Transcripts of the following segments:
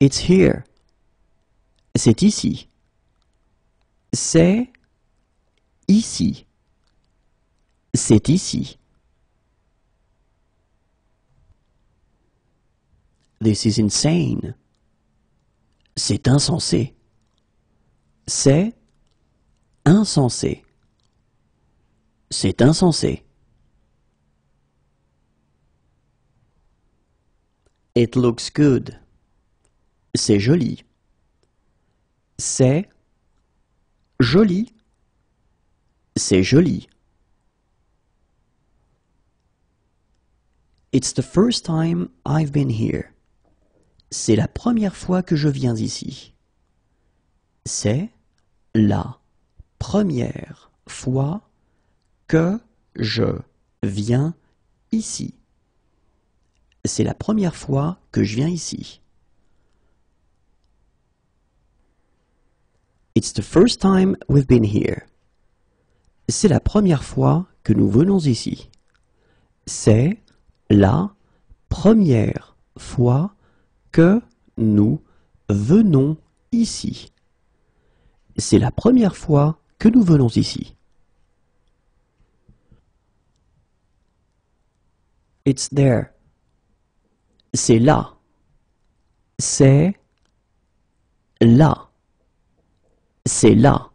It's here. C'est ici. C'est ici. C'est ici. This is insane. C'est insensé. C'est insensé. C'est insensé. It looks good. C'est joli. C'est joli. C'est joli. It's the first time I've been here. C'est la première fois que je viens ici. C'est la première fois que je viens ici. C'est la première fois que je viens ici. It's the first time we've been here. C'est la première fois que nous venons ici. C'est la première fois que nous venons ici. C'est la première fois que nous venons ici. It's there. C'est là. C'est là c'est là.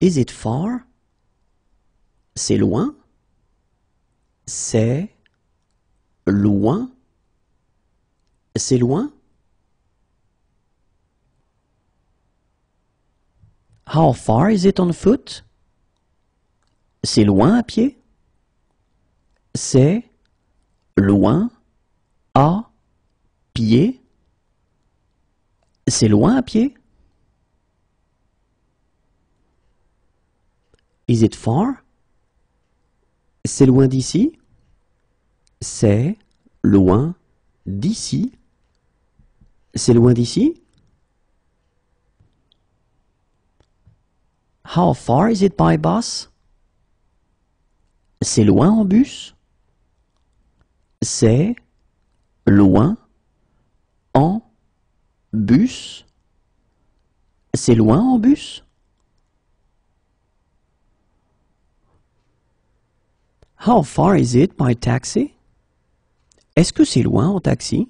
Is it far? C'est loin. C'est loin. C'est loin. How far is it on foot? C'est loin à pied. C'est loin à Pied C'est loin à pied Is it far? C'est loin d'ici? C'est loin d'ici? C'est loin d'ici? How far is it by bus? C'est loin en bus? C'est loin en bus C'est loin en bus How far is it by taxi Est-ce que c'est loin en taxi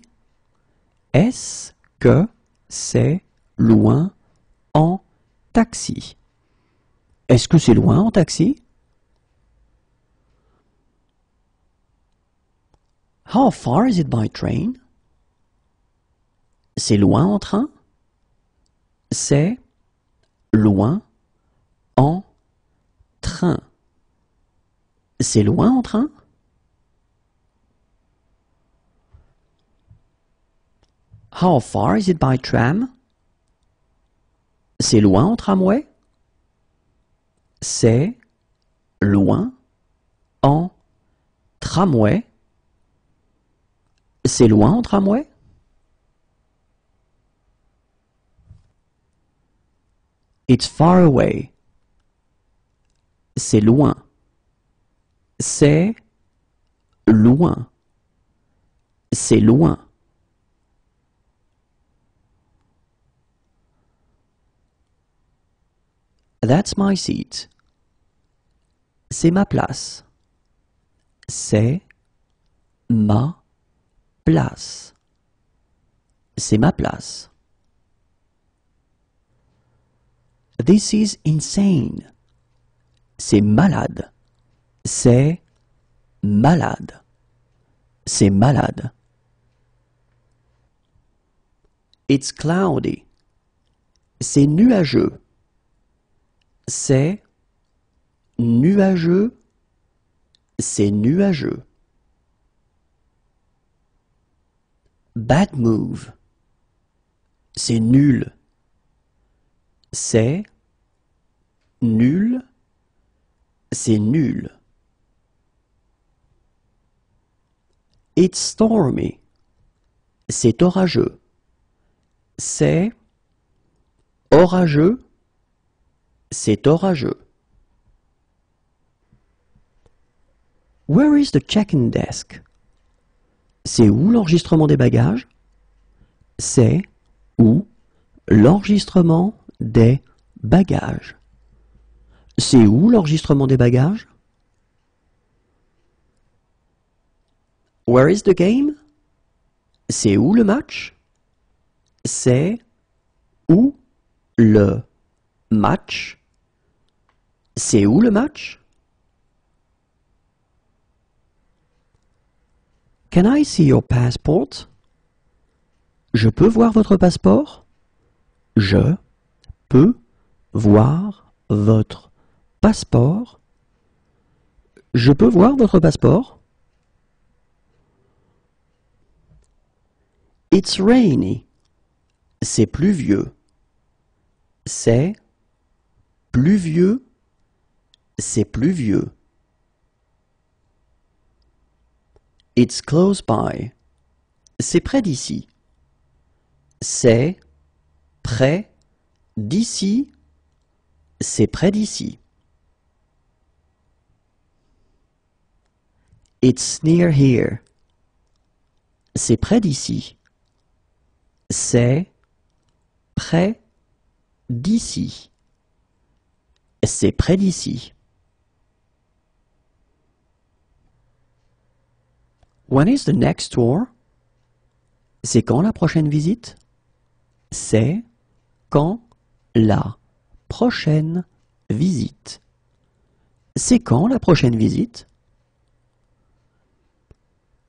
Est-ce que c'est loin en taxi Est-ce que c'est loin en taxi How far is it by train c'est loin en train C'est loin en train. C'est loin en train How far is it by tram C'est loin en tramway C'est loin en tramway C'est loin en tramway It's far away. C'est loin. C'est loin. C'est loin. That's my seat. C'est ma place. C'est ma place. C'est ma place. This is insane. C'est malade. C'est malade. C'est malade. It's cloudy. C'est nuageux. C'est nuageux. C'est nuageux. Bad move. C'est nul. C'est Nul, c'est nul. It's stormy. C'est orageux. C'est orageux. C'est orageux. Where is the check-in desk? C'est où l'enregistrement des bagages? C'est où l'enregistrement des bagages. C'est où l'enregistrement des bagages? Where is the game? C'est où le match? C'est où le match? C'est où le match? Can I see your passport? Je peux voir votre passeport? Je peux voir votre passeport. Je peux voir votre passeport It's rainy. C'est pluvieux. C'est pluvieux. C'est pluvieux. It's close by. C'est près d'ici. C'est près d'ici. C'est près d'ici. It's near here. C'est près d'ici. C'est près d'ici. C'est près d'ici. When is the next tour? C'est quand la prochaine visite? C'est quand la prochaine visite? C'est quand la prochaine visite?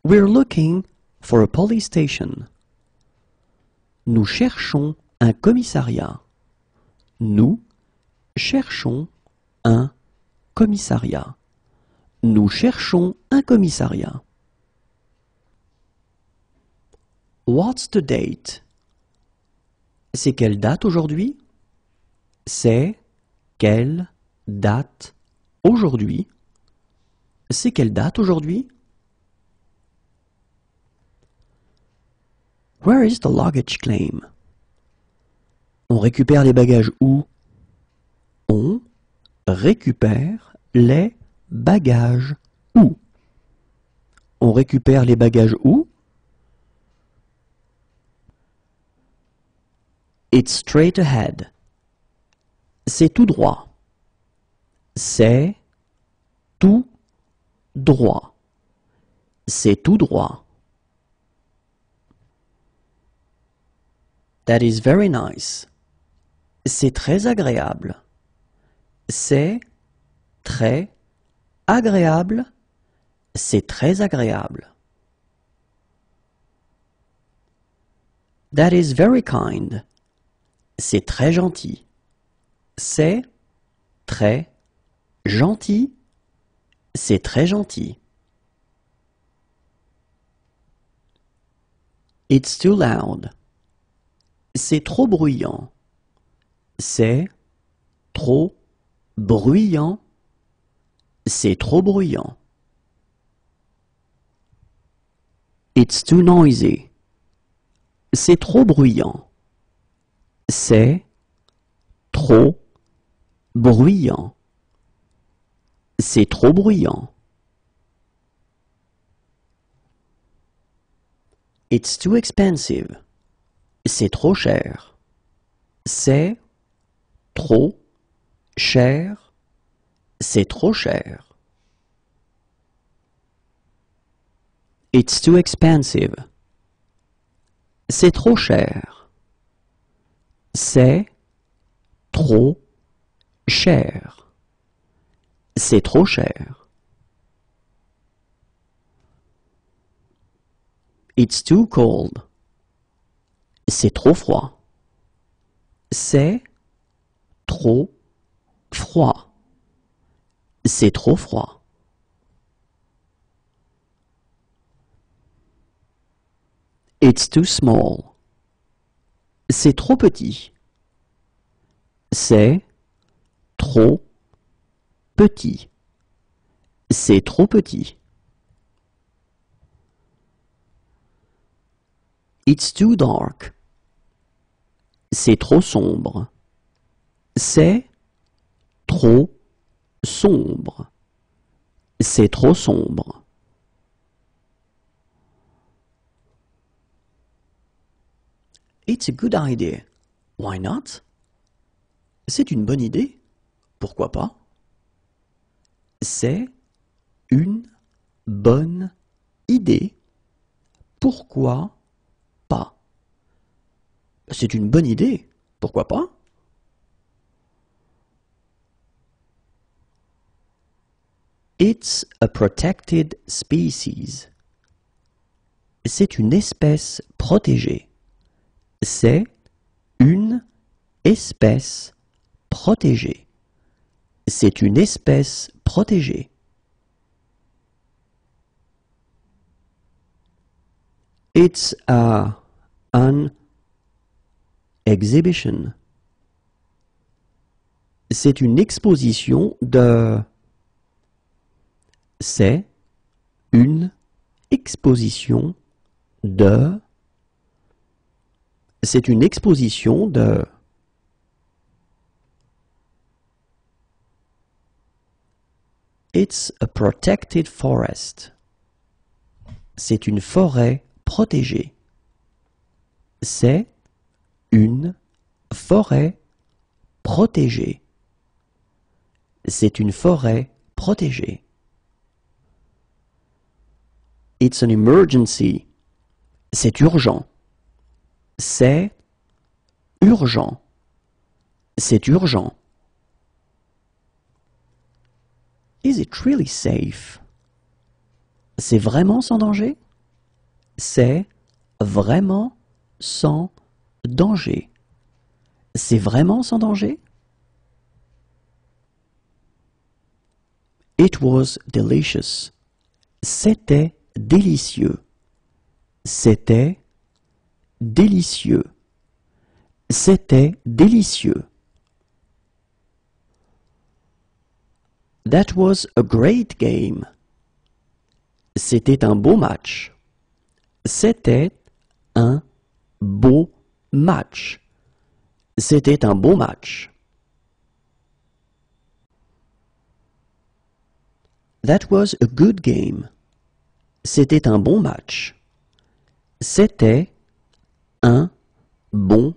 We're looking for a police station. Nous cherchons un commissariat. Nous cherchons un commissariat. Nous cherchons un commissariat. What's the date? C'est quelle date aujourd'hui? C'est quelle date aujourd'hui? C'est quelle date aujourd'hui? Where is the luggage claim? On récupère les bagages où? On récupère les bagages où? On récupère les bagages où? It's straight ahead. C'est tout droit. C'est tout droit. C'est tout droit. That is very nice. C'est très agréable. C'est très agréable. C'est très agréable. That is very kind. C'est très gentil. C'est très gentil. C'est très gentil. It's too loud. C'est trop bruyant. C'est trop bruyant. C'est trop bruyant. It's too noisy. C'est trop bruyant. C'est trop bruyant. C'est trop bruyant. It's too expensive. C'est trop cher. C'est trop cher. C'est trop cher. It's too expensive. C'est trop cher. C'est trop cher. C'est trop cher. It's too cold. C'est trop froid. C'est trop froid. C'est trop froid. It's too small. C'est trop petit. C'est trop petit. C'est trop petit. It's too dark. C'est trop sombre. C'est trop sombre. C'est trop sombre. It's a good idea. Why not? C'est une bonne idée. Pourquoi pas? C'est une bonne idée. Pourquoi c'est une bonne idée, pourquoi pas It's a protected species. C'est une espèce protégée. C'est une espèce protégée. C'est une espèce protégée. It's a an exhibition. C'est une exposition de... C'est une exposition de... C'est une exposition de... It's a protected forest. C'est une forêt protégée. C'est une forêt protégée. C'est une forêt protégée. It's an emergency. C'est urgent. C'est urgent. C'est urgent. Is it really safe? C'est vraiment sans danger? C'est vraiment sans danger C'est vraiment sans danger It was delicious. C'était délicieux. C'était délicieux. C'était délicieux. That was a great game. C'était un beau match. C'était un beau match. C'était un bon match. That was a good game. C'était un bon match. C'était un bon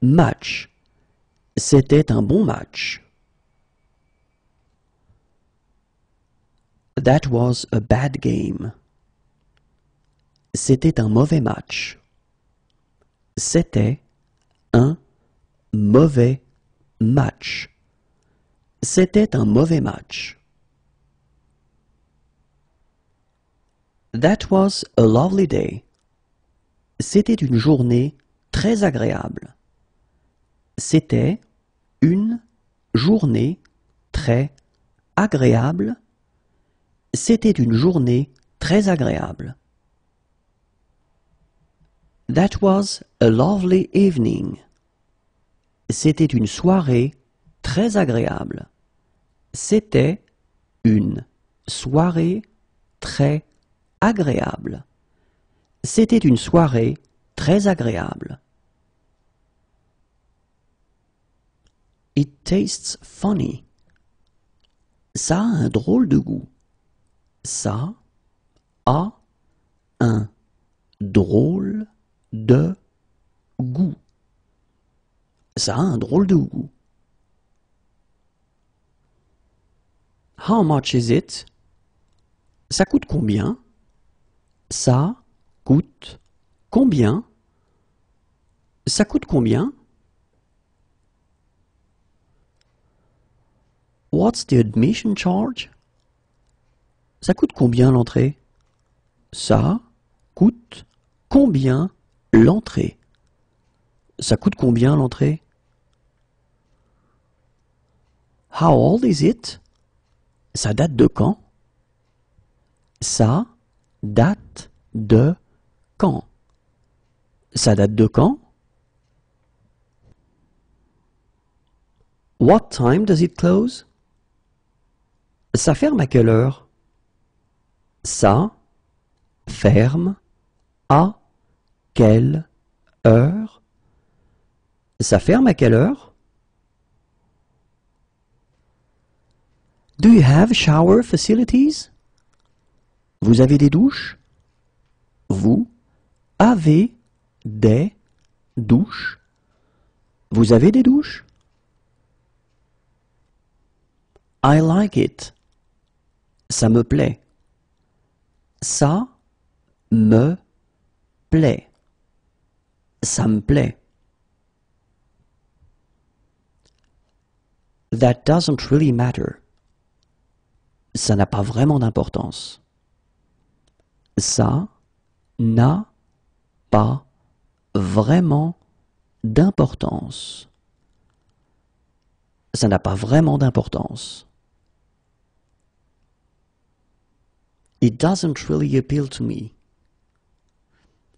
match. C'était un bon match. That was a bad game. C'était un mauvais match. C'était un mauvais match. C'était un mauvais match. That was a lovely day. C'était une journée très agréable. C'était une journée très agréable. C'était une journée très agréable. That was a lovely evening. C'était une soirée très agréable. C'était une soirée très agréable. C'était une soirée très agréable. It tastes funny. Ça a un drôle de goût. Ça a un drôle de goût. Ça a un drôle de goût. How much is it? Ça coûte combien? Ça coûte combien? Ça coûte combien? What's the admission charge? Ça coûte combien l'entrée? Ça coûte combien L'entrée. Ça coûte combien l'entrée? How old is it? Ça date de quand? Ça date de quand? Ça date de quand? What time does it close? Ça ferme à quelle heure? Ça ferme à quelle heure Ça ferme à quelle heure Do you have shower facilities Vous avez des douches Vous avez des douches Vous avez des douches I like it. Ça me plaît. Ça me plaît ça me plaît. That doesn't really matter. Ça n'a pas vraiment d'importance. Ça n'a pas vraiment d'importance. Ça n'a pas vraiment d'importance. It doesn't really appeal to me.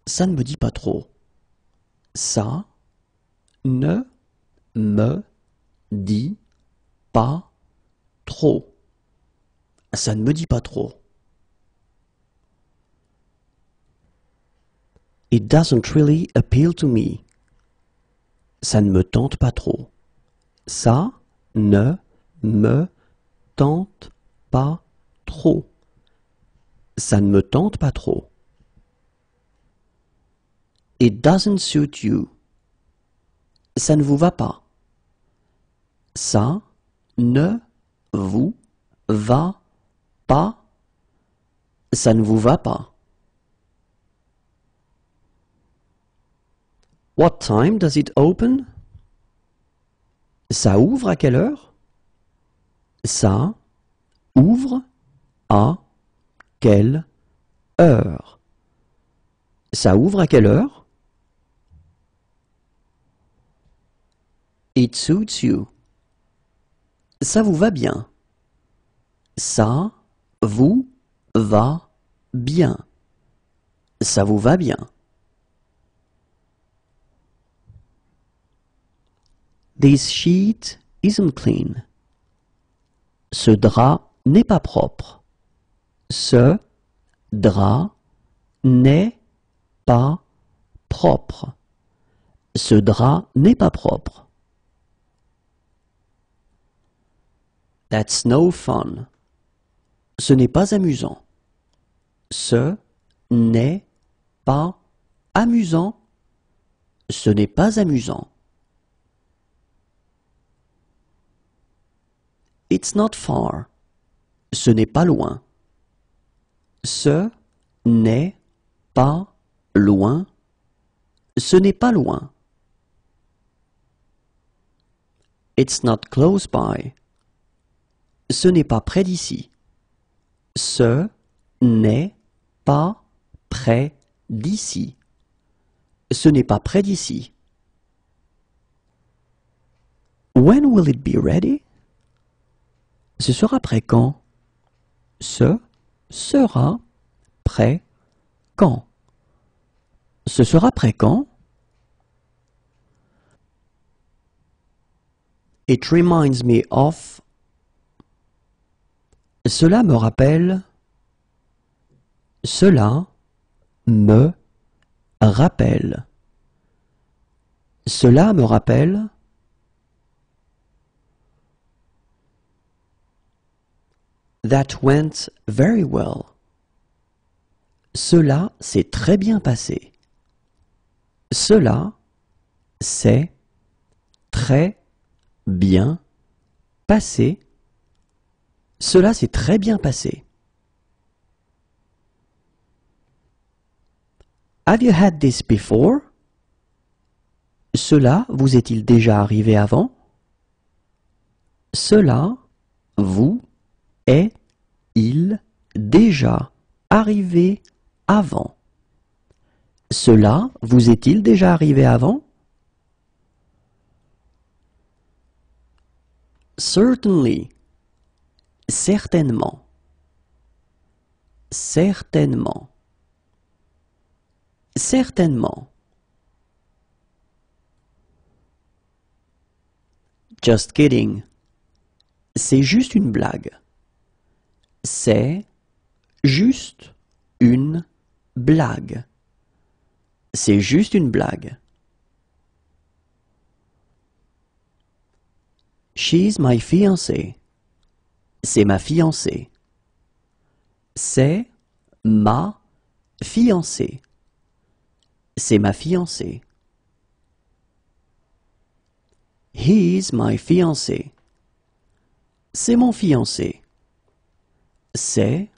Ça ne me dit pas trop ça ne me dit pas trop. Ça ne me dit pas trop. It doesn't really appeal to me. Ça ne me tente pas trop. Ça ne me tente pas trop. Ça ne me tente pas trop. It doesn't suit you. Ça ne vous va pas. Ça ne vous va pas. Ça ne vous va pas. What time does it open? Ça ouvre à quelle heure? Ça ouvre à quelle heure? Ça ouvre à quelle heure? you. Ça vous va bien. Ça vous va bien. Ça vous va bien. This sheet isn't clean. Ce drap n'est pas propre. Ce drap n'est pas propre. Ce drap n'est pas propre. That's no fun. Ce n'est pas amusant. Ce n'est pas amusant. Ce n'est pas amusant. It's not far. Ce n'est pas loin. Ce n'est pas loin. Ce n'est pas loin. It's not close by. Ce n'est pas près d'ici. Ce n'est pas près d'ici. Ce n'est pas près d'ici. When will it be ready? Ce sera prêt quand? Ce sera prêt quand? Ce sera prêt quand? It reminds me of cela me rappelle… Cela me rappelle… Cela me rappelle… That went very well. Cela s'est très bien passé. Cela s'est très bien passé. Cela s'est très bien passé. Have you had this before? Cela vous est-il déjà arrivé avant? Cela vous est-il déjà arrivé avant? Cela vous est-il déjà arrivé avant? Certainly. Certainement. Certainement. Certainement. Just kidding. C'est juste une blague. C'est juste une blague. C'est juste une blague. She's my fiancée. C'est ma fiancée. C'est ma fiancée. C'est ma fiancée. is my fiancé. C'est mon fiancé. C'est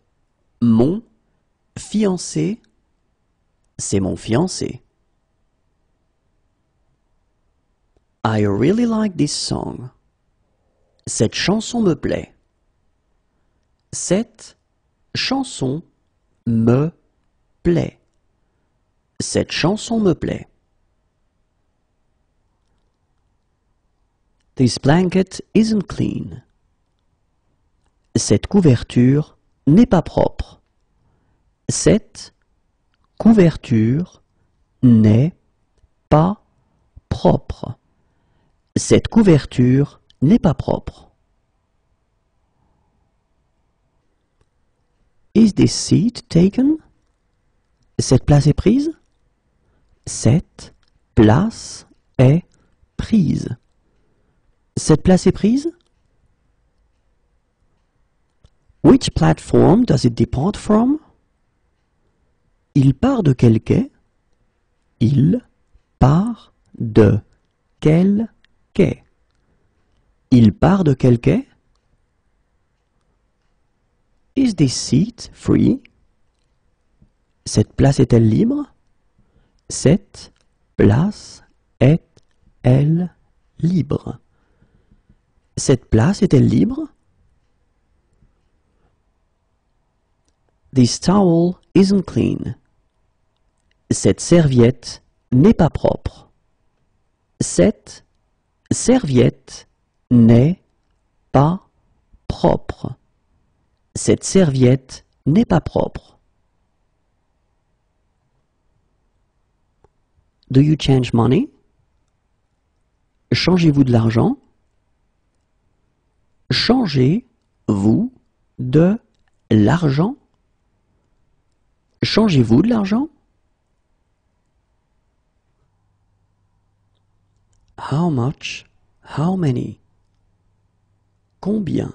mon fiancé. C'est mon fiancé. I really like this song. Cette chanson me plaît. Cette chanson me plaît. Cette chanson me plaît. This blanket isn't clean. Cette couverture n'est pas propre. Cette couverture n'est pas propre. Cette couverture n'est pas propre. Is this seat taken? Cette place est prise? Cette place est prise. Cette place est prise? Which platform does it depart from? Il part de quel quai? Il part de quel quai? Il part de quel quai? Is this seat free? Cette place est-elle libre? Cette place est-elle libre? Cette place est-elle libre? This towel isn't clean. Cette serviette n'est pas propre. Cette serviette n'est pas propre. Cette serviette n'est pas propre. Do you change money? Changez-vous de l'argent? Changez-vous de l'argent? Changez-vous de l'argent? How much? How many? Combien?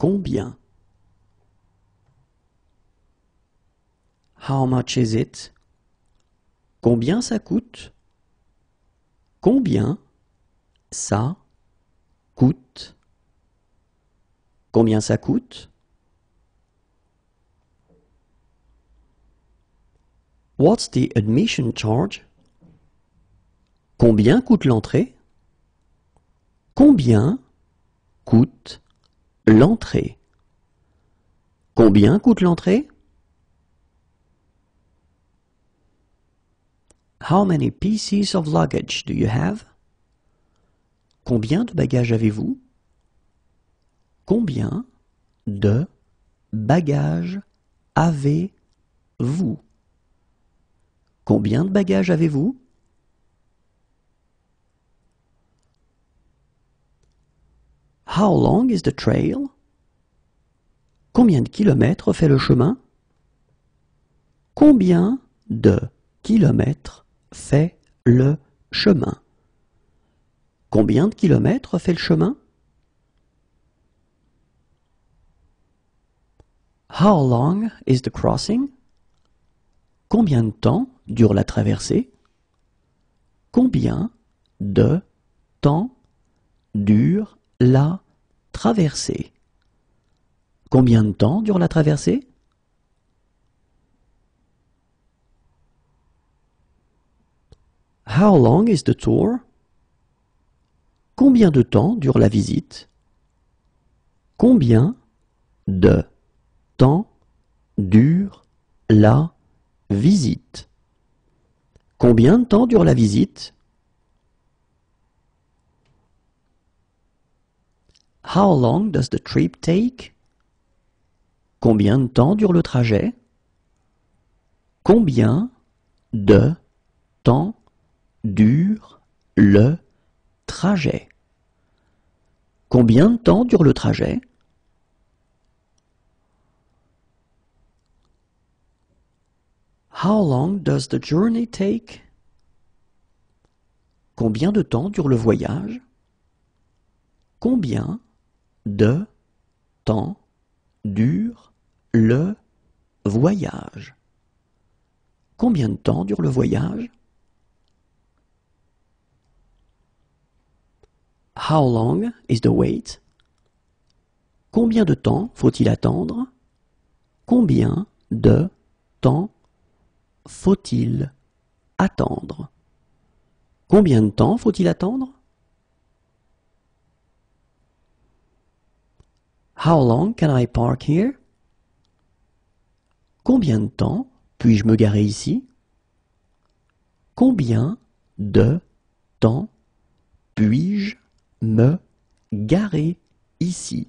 Combien? How much is it? Combien ça coûte? Combien ça coûte? Combien ça coûte? What's the admission charge? Combien coûte l'entrée? Combien coûte L'entrée. Combien coûte l'entrée? How many pieces of luggage do you have? Combien de bagages avez-vous? Combien de bagages avez-vous? Combien de bagages avez-vous? How long is the trail? Combien de kilomètres fait le chemin? Combien de kilomètres fait le chemin? Combien de kilomètres fait le chemin? How long is the crossing? Combien de temps dure la traversée? Combien de temps dure la traversée. Combien de temps dure la traversée How long is the tour Combien de temps dure la visite Combien de temps dure la visite Combien de temps dure la visite How long does the trip take? Combien de temps dure le trajet? Combien de temps dure le trajet? Combien de temps dure le trajet? How long does the journey take? Combien de temps dure le voyage? Combien de temps dure le voyage Combien de temps dure le voyage How long is the wait Combien de temps faut-il attendre Combien de temps faut-il attendre Combien de temps faut-il attendre How long can I park here? Combien de temps puis-je me garer ici? Combien de temps puis-je me garer ici?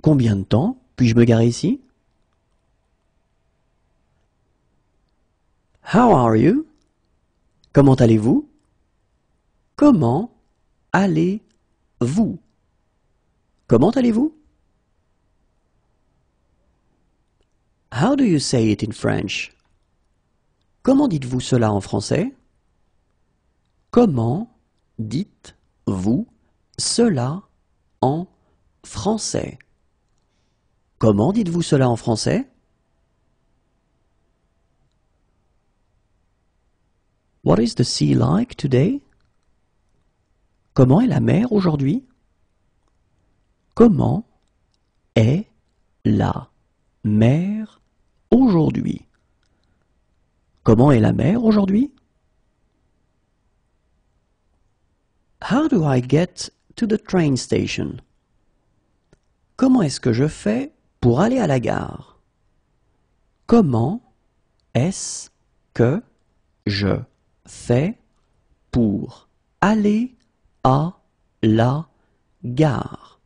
Combien de temps puis-je me garer ici? How are you? Comment allez-vous? Comment allez-vous? Comment allez-vous How do you say it in French Comment dites-vous cela en français Comment dites-vous cela en français Comment dites-vous cela en français What is the sea like today Comment est la mer aujourd'hui Comment est la mer aujourd'hui Comment est la mer aujourd'hui How do I get to the train station Comment est-ce que je fais pour aller à la gare Comment est-ce que je fais pour aller à la gare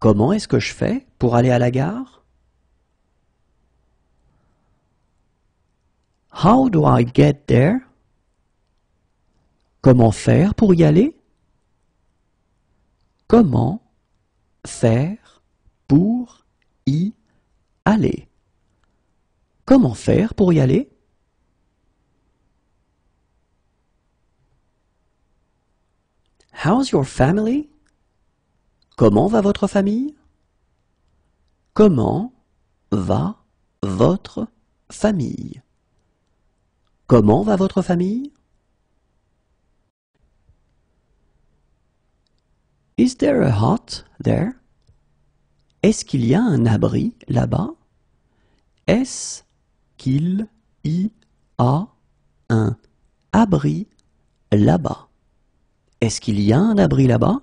Comment est-ce que je fais pour aller à la gare? How do I get there? Comment faire pour y aller? Comment faire pour y aller? Comment faire pour y aller? How's your family? Comment va votre famille Comment va votre famille Comment va votre famille Is there a hut there Est-ce qu'il y a un abri là-bas Est-ce qu'il y a un abri là-bas Est-ce qu'il y a un abri là-bas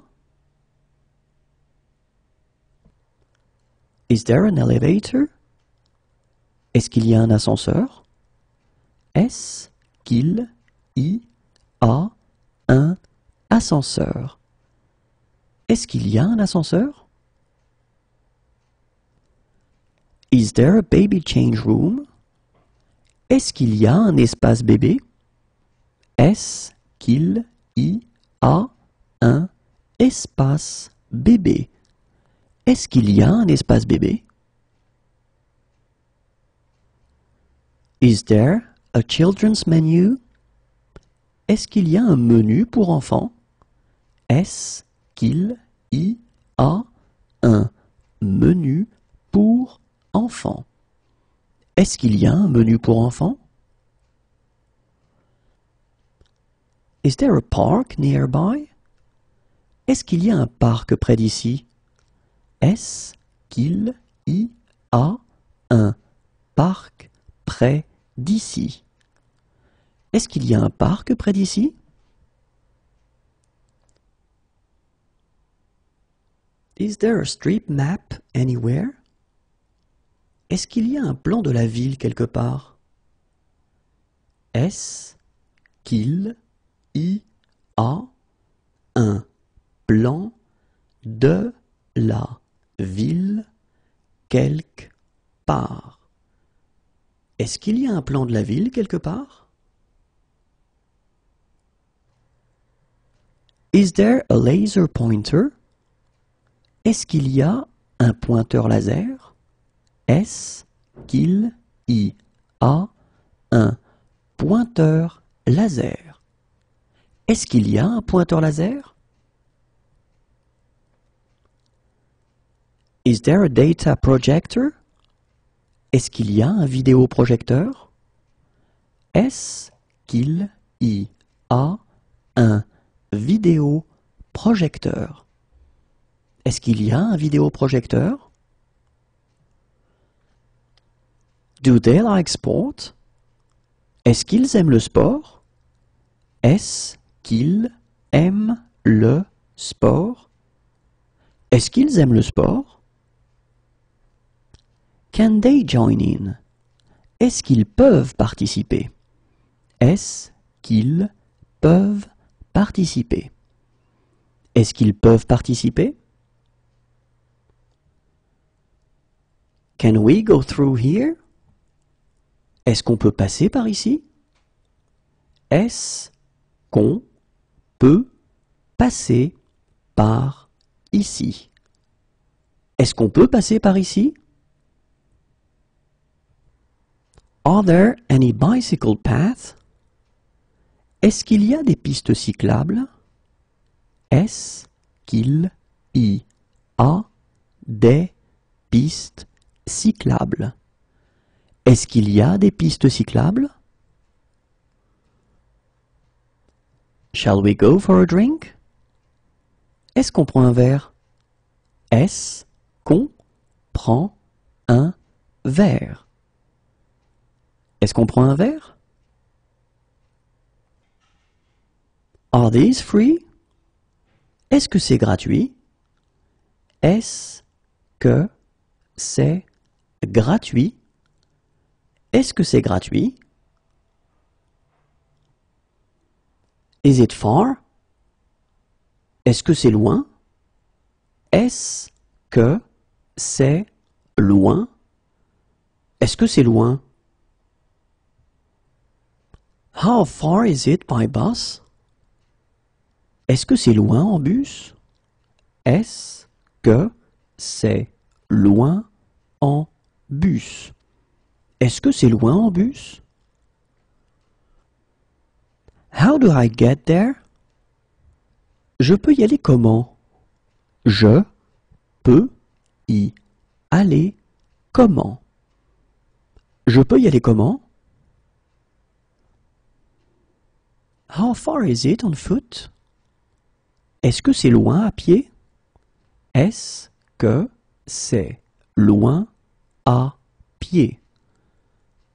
Is there an elevator? Est-ce qu'il y a un ascenseur? Est-ce qu'il y a un ascenseur? Est-ce qu'il y a un ascenseur? Is there a baby change room? Est-ce qu'il y a un espace bébé? Est-ce qu'il y a un espace bébé? Est-ce qu'il y a un espace bébé? Is there a children's menu? Est-ce qu'il y a un menu pour enfants? Est-ce qu'il y a un menu pour enfants? est y a un menu pour enfants? Is there a park nearby? Est-ce qu'il y a un parc près d'ici? Est-ce qu'il y a un parc près d'ici? Est-ce qu'il y a un parc près d'ici? Is there a street map anywhere? Est-ce qu'il y a un plan de la ville quelque part? Est-ce qu'il y a un plan de la ville, quelque part. Est-ce qu'il y a un plan de la ville quelque part? Is there a laser pointer? Est-ce qu'il y a un pointeur laser? Est-ce qu'il y a un pointeur laser? Est-ce qu'il y a un pointeur laser? Is there a data projector? Est-ce qu'il y a un vidéoprojecteur? Est-ce qu'il y a un vidéoprojecteur? Est-ce qu'il y a un vidéoprojecteur? Do they like sport? Est-ce qu'ils aiment le sport? Est-ce qu'ils aiment le sport? Est-ce qu'ils aiment le sport? Can they join in? Est-ce qu'ils peuvent participer? Est-ce qu'ils peuvent participer? Est-ce qu'ils peuvent participer? Can we go through here? Est-ce qu'on peut passer par ici? Est-ce qu'on peut passer par ici? Est-ce qu'on peut passer par ici? Are there any bicycle paths? Est-ce qu'il y a des pistes cyclables? Est-ce qu'il y a des pistes cyclables? Est-ce qu'il y a des pistes cyclables? Shall we go for a drink? Est-ce qu'on prend un verre? Est-ce qu'on prend un verre? Est-ce qu'on prend un verre Are these free Est-ce que c'est gratuit Est-ce que c'est gratuit Est-ce que c'est gratuit Is it far Est-ce que c'est loin Est-ce que c'est loin Est-ce que c'est loin How far is it by bus? Est-ce que c'est loin en bus? Est-ce que c'est loin en bus? Est-ce que c'est loin en bus? How do I get there? Je peux y aller comment? Je peux y aller comment? Je peux y aller comment? How far is it on foot? Est-ce que c'est loin à pied? Est-ce que c'est loin à pied?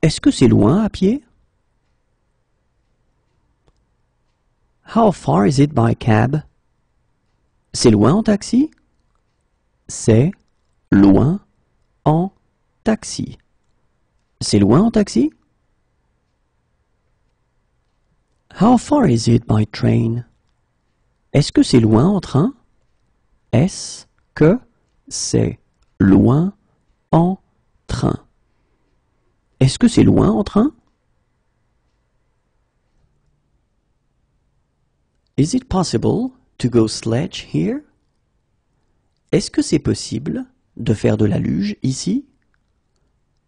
Est-ce que c'est loin à pied? How far is it by cab? C'est loin en taxi? C'est loin en taxi. C'est loin en taxi? How far is it by train? Est-ce que c'est loin en train? Est-ce que c'est loin en train? Est-ce que c'est loin en train? Is it possible to go sledge here? Est-ce que c'est possible de faire de la luge ici?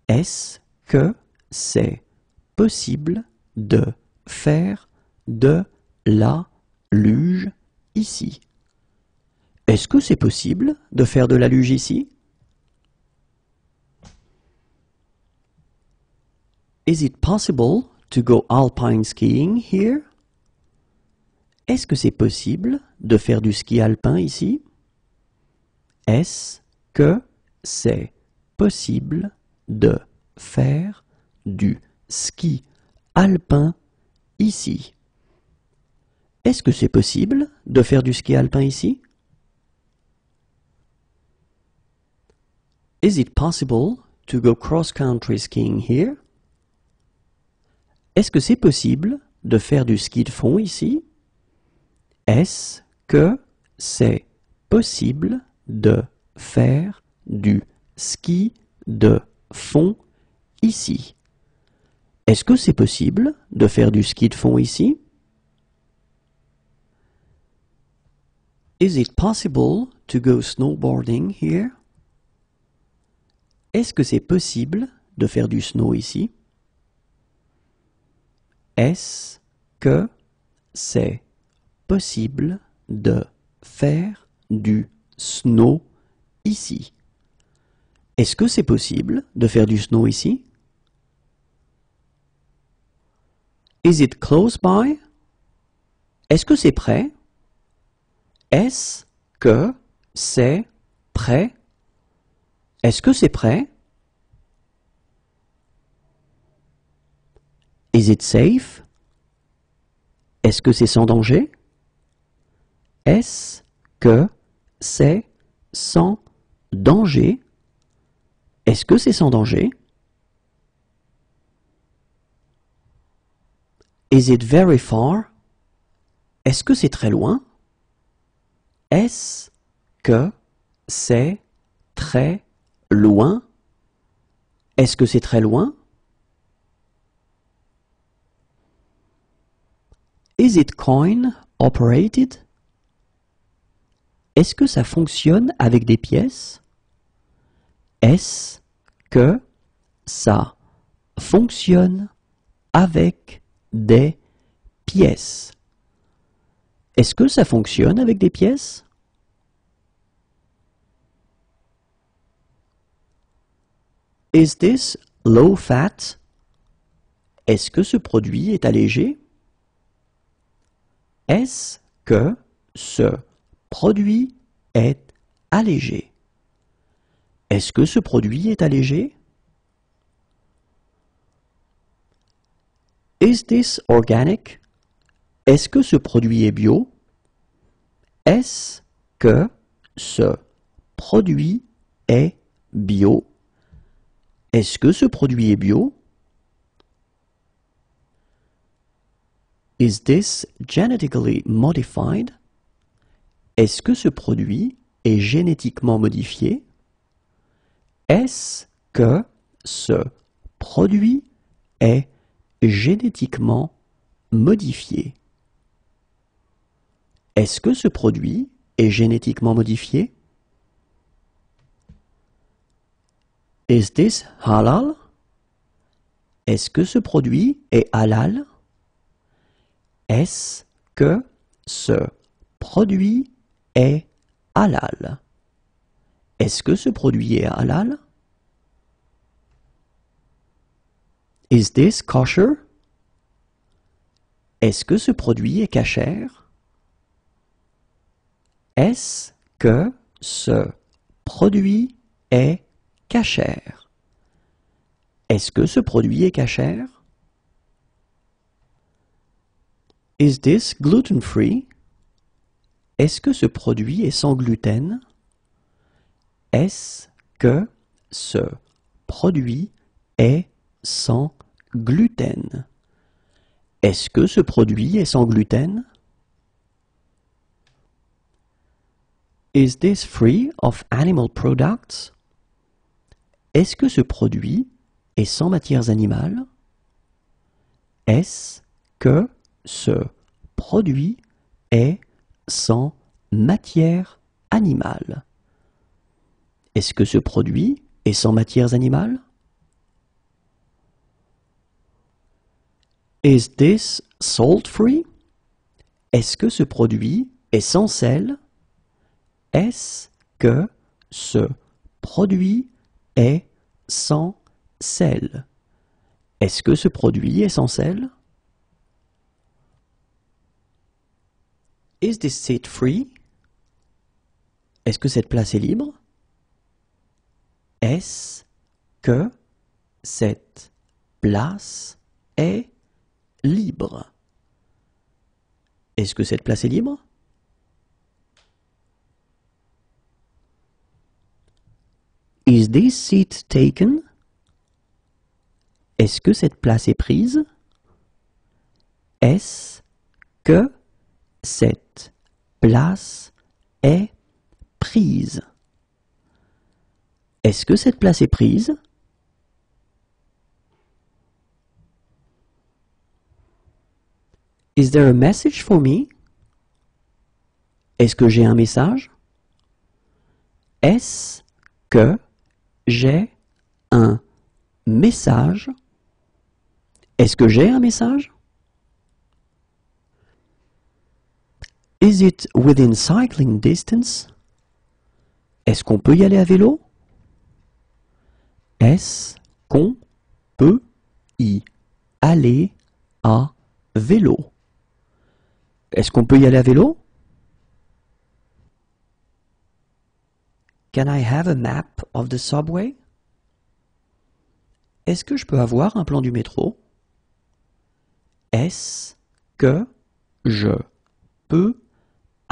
Est-ce que c'est possible de faire de la luge ici. Est-ce que c'est possible de faire de la luge ici Is it possible to go alpine skiing here? Est-ce que c'est possible de faire du ski alpin ici? Est-ce que c'est possible de faire du ski alpin ici? Est-ce que c'est possible de faire du ski alpin ici? Is it possible to go cross-country skiing here? Est-ce que c'est possible de faire du ski de fond ici? Est-ce que c'est possible de faire du ski de fond ici? Est-ce que c'est possible de faire du ski de fond ici? Is it possible to go snowboarding here? Est-ce que c'est possible de faire du snow ici? Est-ce que c'est possible de faire du snow ici? Est-ce que c'est possible de faire du snow ici? Is it close by? Est-ce que c'est près? Est-ce que c'est prêt Est-ce que c'est prêt Is it safe Est-ce que c'est sans danger Est-ce que c'est sans danger Est-ce que c'est sans danger Is it very far Est-ce que c'est très loin est-ce que c'est très loin Est-ce que c'est très loin Is it coin operated? Est-ce que ça fonctionne avec des pièces? Est-ce que ça fonctionne avec des pièces? Est-ce que ça fonctionne avec des pièces Is this low fat Est-ce que ce produit est allégé Est-ce que ce produit est allégé Est-ce que ce produit est allégé Is this organic est-ce que ce produit est bio? Est-ce que ce produit est bio? Est-ce que ce produit est bio? Is this genetically modified? Est-ce que ce produit est génétiquement modifié? Est-ce que ce produit est génétiquement modifié? Est-ce que ce produit est génétiquement modifié? Is this halal? Est-ce que ce produit est halal? Est-ce que ce produit est halal? Est-ce que ce produit est halal? Is this kosher? Est-ce que ce produit est cachère? Est-ce que ce produit est cachère Est-ce que ce produit est cachère Is this gluten-free Est-ce que ce produit est sans gluten Est-ce que ce produit est sans gluten Est-ce que ce produit est sans gluten Is this free of animal products? Est-ce que ce produit est sans matières animales? Est-ce que ce produit est sans matières animale? Est-ce que ce produit est sans matières animales? Is this salt free? Est-ce que ce produit est sans sel? Est-ce que ce produit est sans sel Est-ce que ce produit est sans sel Is this seat free Est-ce que cette place est libre Est-ce que cette place est libre Est-ce que cette place est libre Is this seat taken? Est-ce que cette place est prise? Est-ce que cette place est prise? Est-ce que cette place est prise? Is there a message for me? Est-ce que j'ai un message? Est-ce que j'ai un message. Est-ce que j'ai un message? Is it within cycling distance? Est-ce qu'on peut y aller à vélo? Est-ce qu'on peut y aller à vélo? Est-ce qu'on peut y aller à vélo? Can I have a map of the subway? Est-ce que je peux avoir un plan du métro? Est-ce que je peux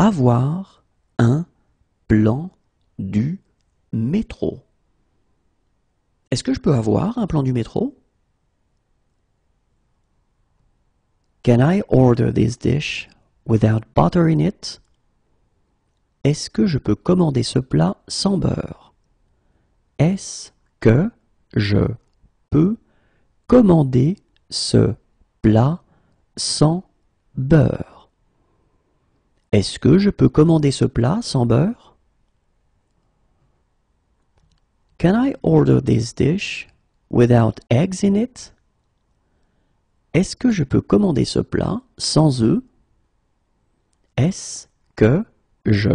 avoir un plan du métro? Est-ce que je peux avoir un plan du métro? Can I order this dish without butter in it? Est-ce que je peux commander ce plat sans beurre Est-ce que je peux commander ce plat sans beurre Est-ce que je peux commander ce plat sans beurre Can I order this dish without eggs in it Est-ce que je peux commander ce plat sans œufs Est-ce que je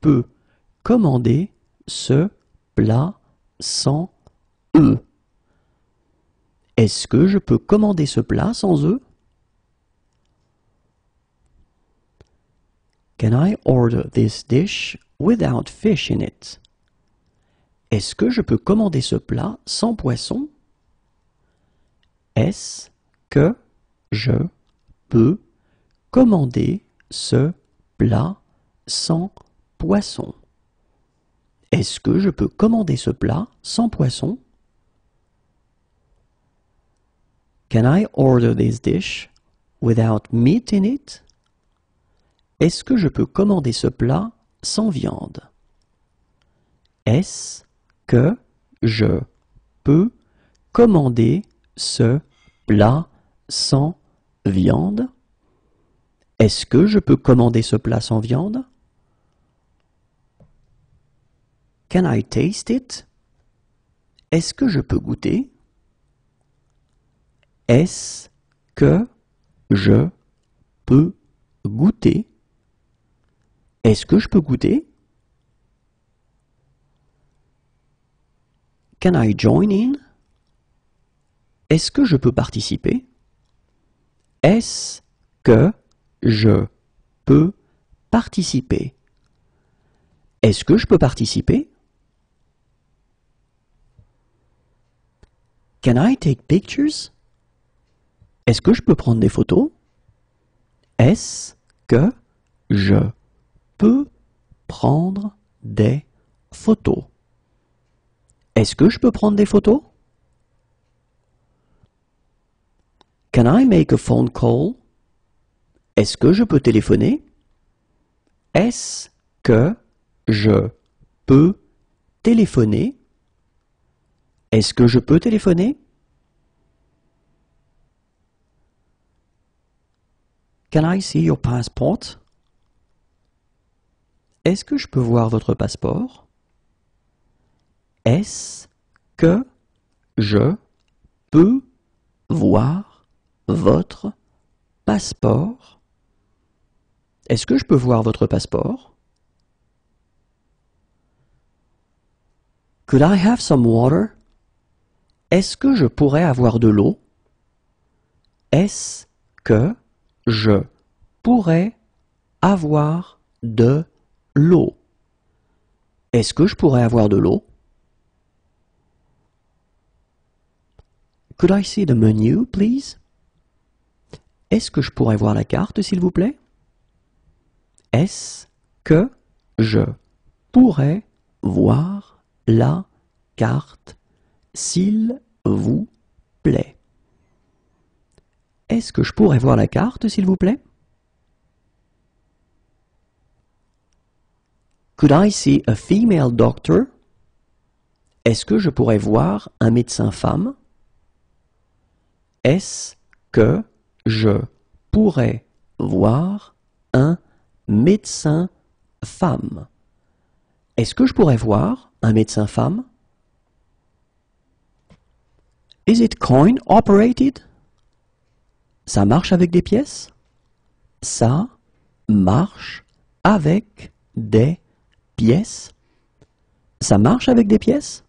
peut commander ce plat sans eux Est-ce que je peux commander ce plat sans eux Can I order this dish without fish in it? Est-ce que je peux commander ce plat sans poisson? Est-ce que je peux commander ce plat sans poisson. Est-ce que je peux commander ce plat sans poisson? Can I order this dish without meat in it? Est-ce que je peux commander ce plat sans viande? Est-ce que je peux commander ce plat sans viande? Est-ce que je peux commander ce plat sans viande? Can I taste it? Est-ce que je peux goûter? Est-ce que je peux goûter? Est-ce que je peux goûter? Can I join in? Est-ce que je peux participer? Est-ce que je peux participer? Est-ce que je peux participer? Can I take pictures? Est-ce que je peux prendre des photos? Est-ce que je peux prendre des photos? Est-ce que je peux prendre des photos? Can I make a phone call? Est-ce que je peux téléphoner? Est-ce que je peux téléphoner? Est-ce que je peux téléphoner Can I see your passport Est-ce que je peux voir votre passeport Est-ce que je peux voir votre passeport Est-ce que je peux voir votre passeport Could I have some water est-ce que je pourrais avoir de l'eau Est-ce que je pourrais avoir de l'eau Est-ce que je pourrais avoir de l'eau Could I see the menu, please Est-ce que je pourrais voir la carte, s'il vous plaît Est-ce que je pourrais voir la carte, s'il vous plaît. Est-ce que je pourrais voir la carte, s'il vous plaît Could I see a female doctor? Est-ce que je pourrais voir un médecin femme? Est-ce que je pourrais voir un médecin femme? Est-ce que je pourrais voir un médecin femme? Is it coin operated? Ça marche avec des pièces? Ça marche avec des pièces? Ça marche avec des pièces?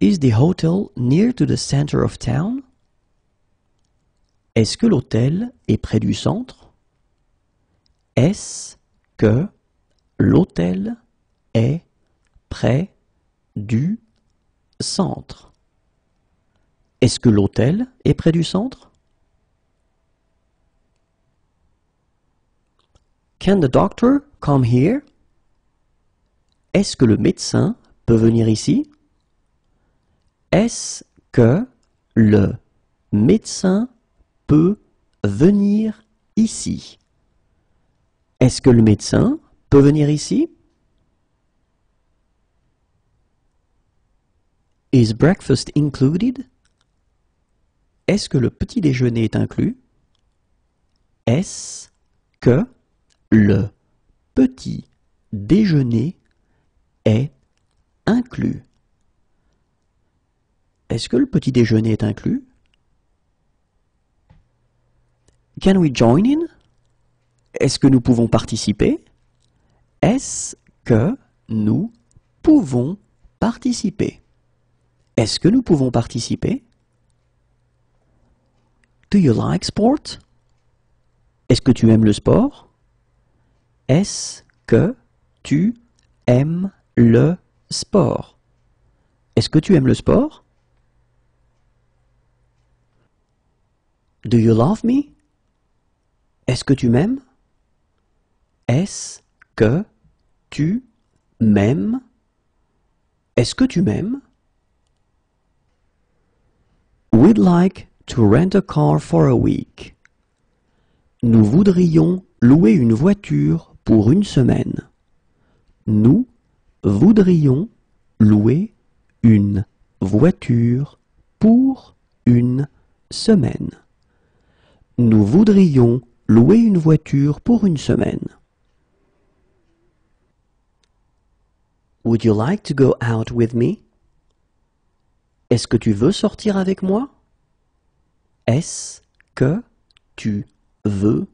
Is the hotel near to the center of town? Est-ce que l'hôtel est près du centre? Est-ce que l'hôtel est près du centre. Est-ce que l'hôtel est près du centre? Can the doctor come here? Est-ce que le médecin peut venir ici? Est-ce que le médecin peut venir ici? Est-ce que le médecin peut venir ici? Is breakfast included? Est-ce que le petit déjeuner est inclus? Est-ce que le petit déjeuner est inclus? Est-ce que le petit déjeuner est inclus? Can we join in? Est-ce que nous pouvons participer? Est-ce que nous pouvons participer? Est-ce que nous pouvons participer Do you like sport Est-ce que tu aimes le sport Est-ce que tu aimes le sport Est-ce que tu aimes le sport Do you love me Est-ce que tu m'aimes Est-ce que tu m'aimes Est-ce que tu m'aimes We'd like to rent a car for a week. Nous voudrions louer une voiture pour une semaine. Nous voudrions louer une voiture pour une semaine. Nous voudrions louer une voiture pour une semaine. Would you like to go out with me? Est-ce que tu veux sortir avec moi Est-ce que tu veux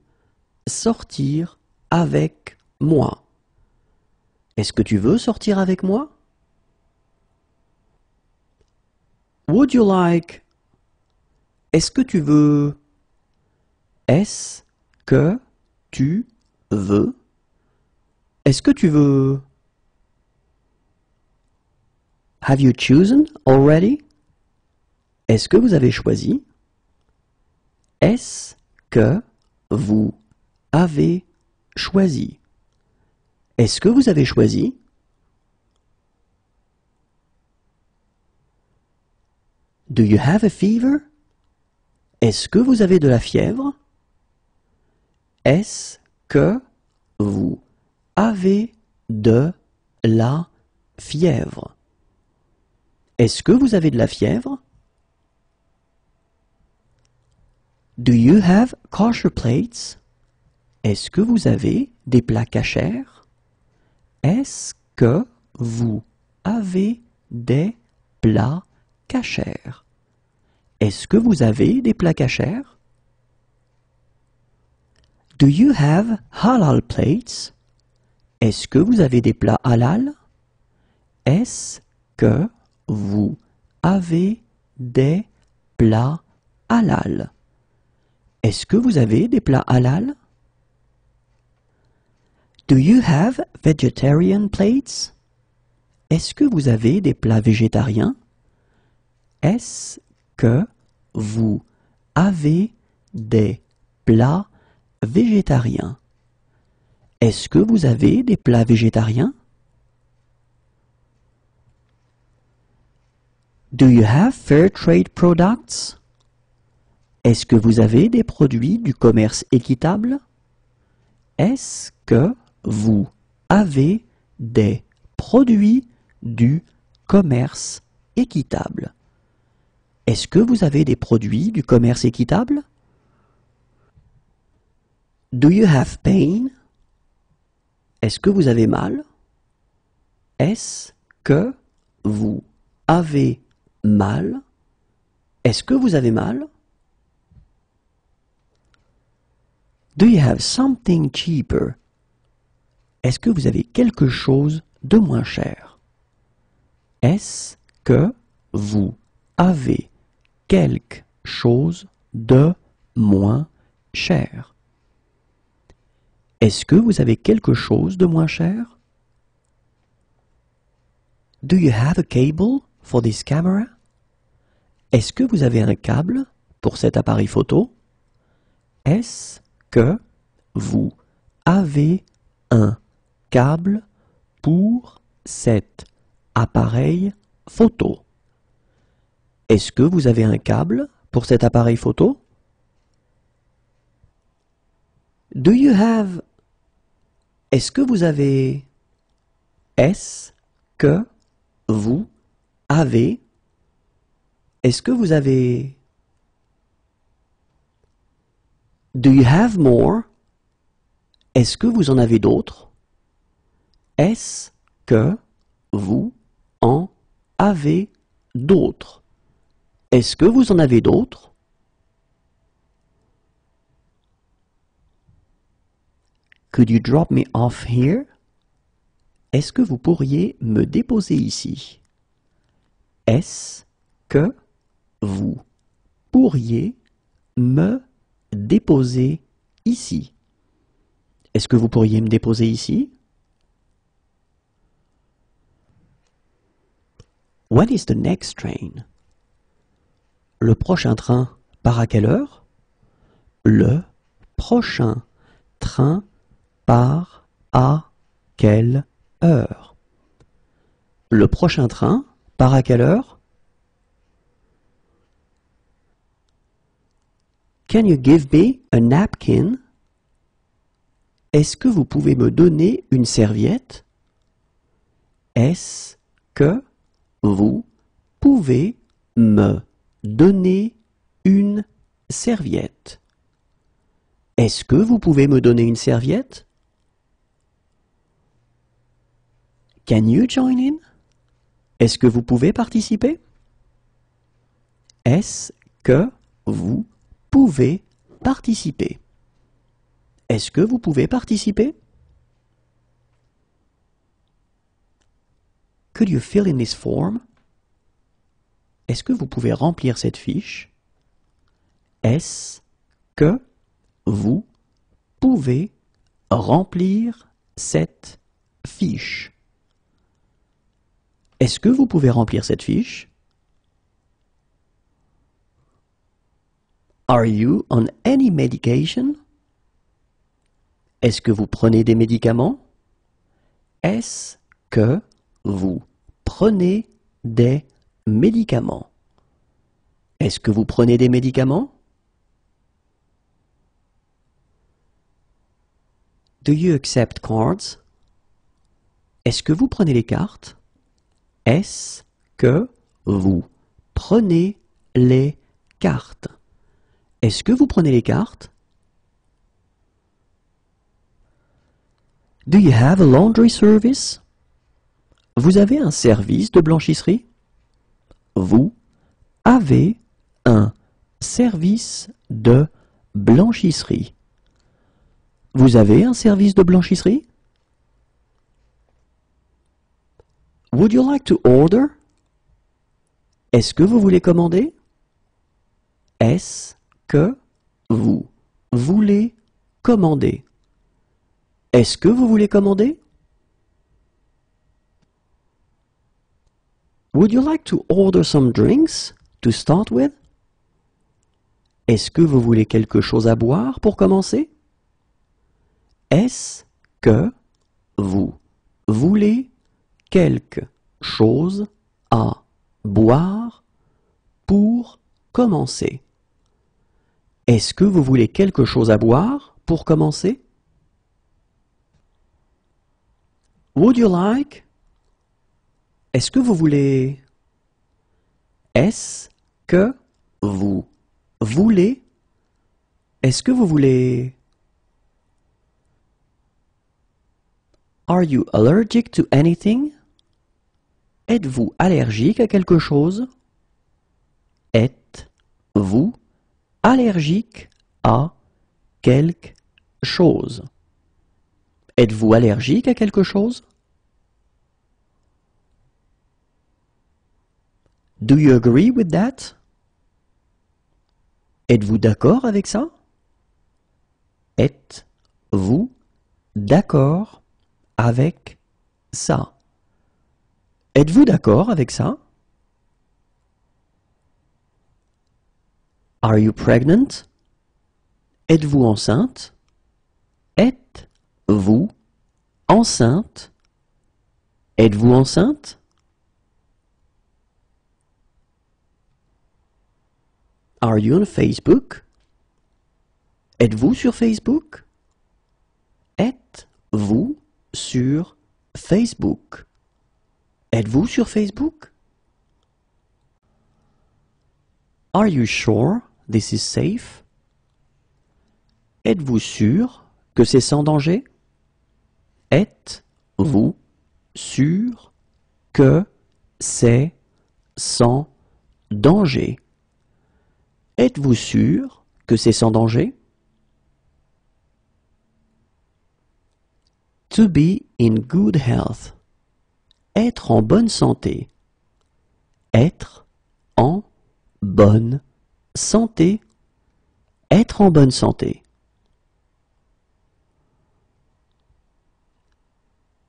sortir avec moi Est-ce que tu veux sortir avec moi Would you like Est-ce que tu veux Est-ce que tu veux Est-ce que tu veux Have you chosen already est-ce que vous avez choisi Est-ce que vous avez choisi Est-ce que vous avez choisi Do you have a fever Est-ce que vous avez de la fièvre Est-ce que vous avez de la fièvre Est-ce que vous avez de la fièvre Do you have kosher plates? Est-ce que vous avez des plats cachers? Est-ce que vous avez des plats cachers? Est-ce que vous avez des plats cachers? Do you have halal plates? Est-ce que vous avez des plats halal? Est-ce que vous avez des plats halal? Est-ce que vous avez des plats halal? Do you have vegetarian plates? Est-ce que vous avez des plats végétariens? Est-ce que vous avez des plats végétariens? Est-ce que vous avez des plats végétariens? Do you have fair trade products? Est-ce que vous avez des produits du commerce équitable Est-ce que vous avez des produits du commerce équitable Est-ce que vous avez des produits du commerce équitable Do you have pain Est-ce que vous avez mal Est-ce que vous avez mal Est-ce que vous avez mal Do you have something cheaper? Est-ce que vous avez quelque chose de moins cher? Est-ce que vous avez quelque chose de moins cher? Est-ce que vous avez quelque chose de moins cher? Do you have a cable for this camera? Est-ce que vous avez un câble pour cet appareil photo? Est-ce que vous avez un câble pour cet appareil photo Est-ce que vous avez un câble pour cet appareil photo Do you have Est-ce que vous avez Est-ce que vous avez Est-ce que vous avez Do you have more? Est-ce que vous en avez d'autres? Est-ce que vous en avez d'autres? Est-ce que vous en avez d'autres? Could you drop me off here? Est-ce que vous pourriez me déposer ici? Est-ce que vous pourriez me déposer ici. Est-ce que vous pourriez me déposer ici When is the next train Le prochain train part à quelle heure Le prochain train part à quelle heure Le prochain train part à quelle heure Can you give me a napkin? Est-ce que vous pouvez me donner une serviette? Est-ce que vous pouvez me donner une serviette? Est-ce que vous pouvez me donner une serviette? Can you join in? Est-ce que vous pouvez participer? Est-ce que vous pouvez participer. Est-ce que vous pouvez participer? Could you fill in this form? Est-ce que vous pouvez remplir cette fiche? Est-ce que vous pouvez remplir cette fiche? Est-ce que vous pouvez remplir cette fiche? Are you on any medication? Est-ce que vous prenez des médicaments? Est-ce que vous prenez des médicaments? Est-ce que vous prenez des médicaments? Do you accept cards? Est-ce que vous prenez les cartes? Est-ce que vous prenez les cartes? Est-ce que vous prenez les cartes? Do you have a laundry service? Vous avez un service de blanchisserie? Vous avez un service de blanchisserie. Vous avez un service de blanchisserie? Would you like to order? Est-ce que vous voulez commander? Est-ce que vous voulez commander. Est-ce que vous voulez commander? Would you like to order some drinks to start with? Est-ce que vous voulez quelque chose à boire pour commencer? Est-ce que vous voulez quelque chose à boire pour commencer? Est-ce que vous voulez quelque chose à boire, pour commencer? Would you like? Est-ce que vous voulez? Est-ce que vous voulez? Est-ce que vous voulez? Are you allergic to anything? Êtes-vous allergique à quelque chose? Êtes-vous allergique à quelque chose Êtes-vous allergique à quelque chose Do you agree with that Êtes-vous d'accord avec ça Êtes-vous d'accord avec ça Êtes-vous d'accord avec ça Are you pregnant? Êtes-vous enceinte? Êtes-vous enceinte? Êtes-vous enceinte? Are you on Facebook? Êtes-vous sur Facebook? Êtes-vous sur Facebook? Êtes-vous sur Facebook? Are you sure this is safe? Êtes-vous sûr que c'est sans danger? Êtes-vous sûr que c'est sans danger? Êtes-vous sûr que c'est sans danger? To be in good health. Être en bonne santé. Être en bonne santé. Être en bonne santé.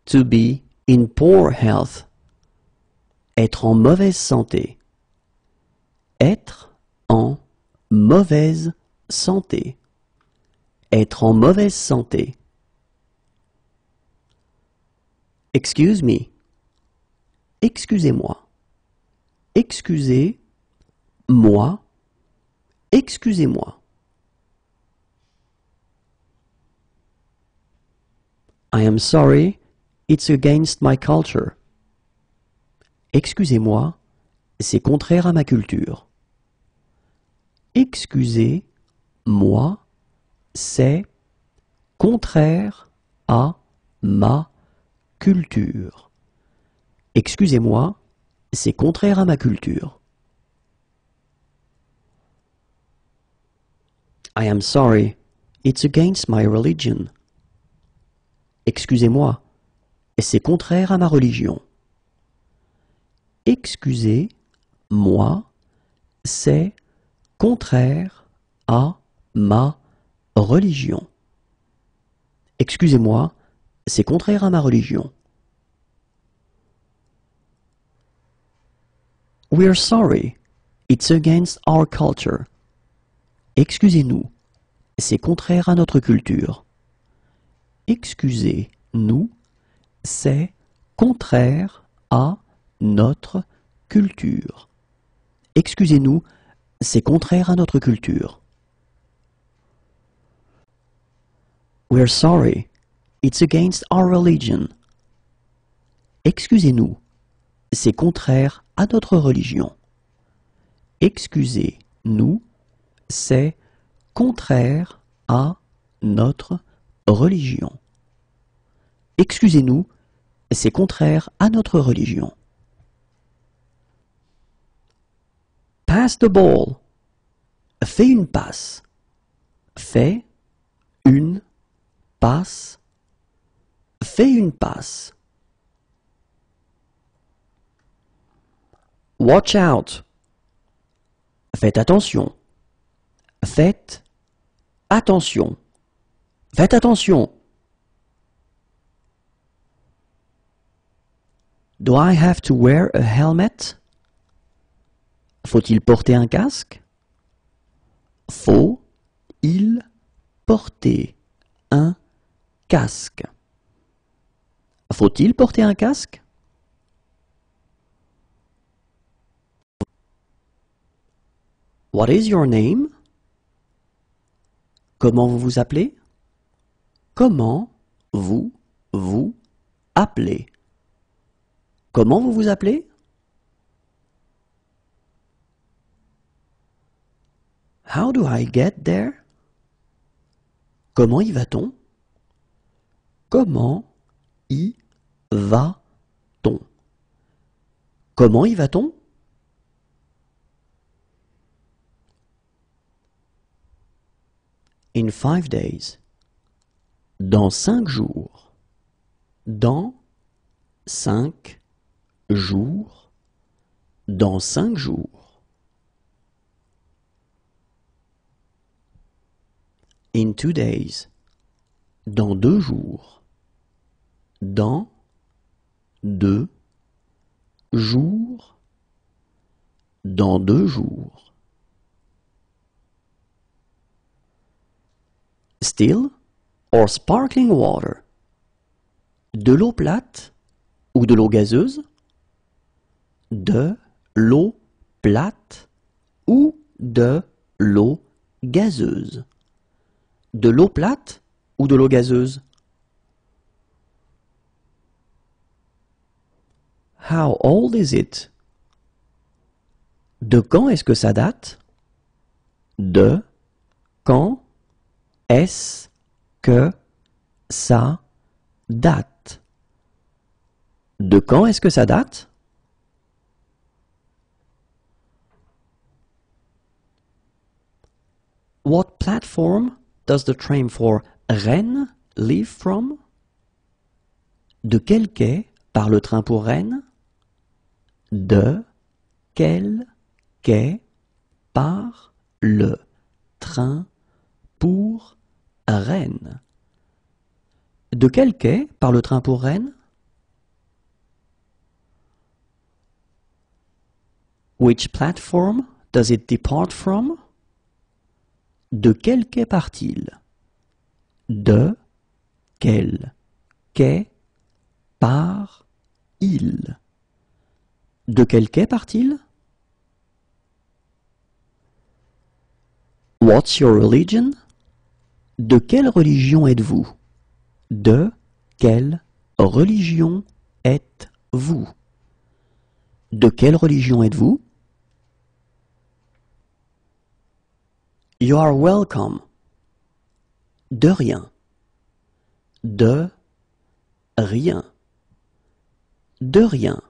To be in poor health. Être en mauvaise santé. Être en mauvaise santé. Être en mauvaise santé. Excuse me. Excusez-moi. Excusez moi, excusez-moi. I am sorry, it's against my culture. Excusez-moi, c'est contraire à ma culture. Excusez-moi, c'est contraire à ma culture. Excusez-moi, c'est contraire à ma culture. I am sorry, it's against my religion. Excusez-moi, c'est contraire à ma religion. Excusez, moi, c'est contraire à ma religion. Excusez-moi, c'est contraire à ma religion. sorry. It's against our culture. Excusez-nous, c'est contraire à notre culture. Excusez-nous, c'est contraire à notre culture. Excusez-nous, c'est contraire à notre culture. We're sorry. It's against our religion. Excusez-nous. C'est contraire à notre religion. Excusez-nous. C'est contraire à notre religion. Excusez-nous, c'est contraire à notre religion. Pass the ball. Fais une passe. Fais une passe. Fais une passe. Watch out. Faites attention. Faites attention. Faites attention. Do I have to wear a helmet? Faut-il porter un casque? Faut-il porter un casque? Faut-il porter un casque? What is your name? Comment vous vous appelez Comment vous vous appelez Comment vous vous appelez How do I get there Comment y va-t-on Comment y va-t-on Comment y va-t-on in five days, dans cinq jours, dans cinq jours, dans cinq jours. In two days, dans deux jours, dans deux jours, dans deux jours. Still or sparkling water? De l'eau plate ou de l'eau gazeuse? De l'eau plate ou de l'eau gazeuse? De l'eau plate ou de l'eau gazeuse? How old is it? De quand est-ce que ça date? De quand est-ce que ça date De quand est-ce que ça date What platform does the train for Rennes leave from? De quel quai part le train pour Rennes? De quel quai part le train pour à De quel quai part le train pour Rennes Which platform does it depart from? De quel quai part-il? De quel quai part-il? De quel quai part-il? What's your religion? De quelle religion êtes-vous De quelle religion êtes-vous De quelle religion êtes-vous You are welcome. De rien. De rien. De rien.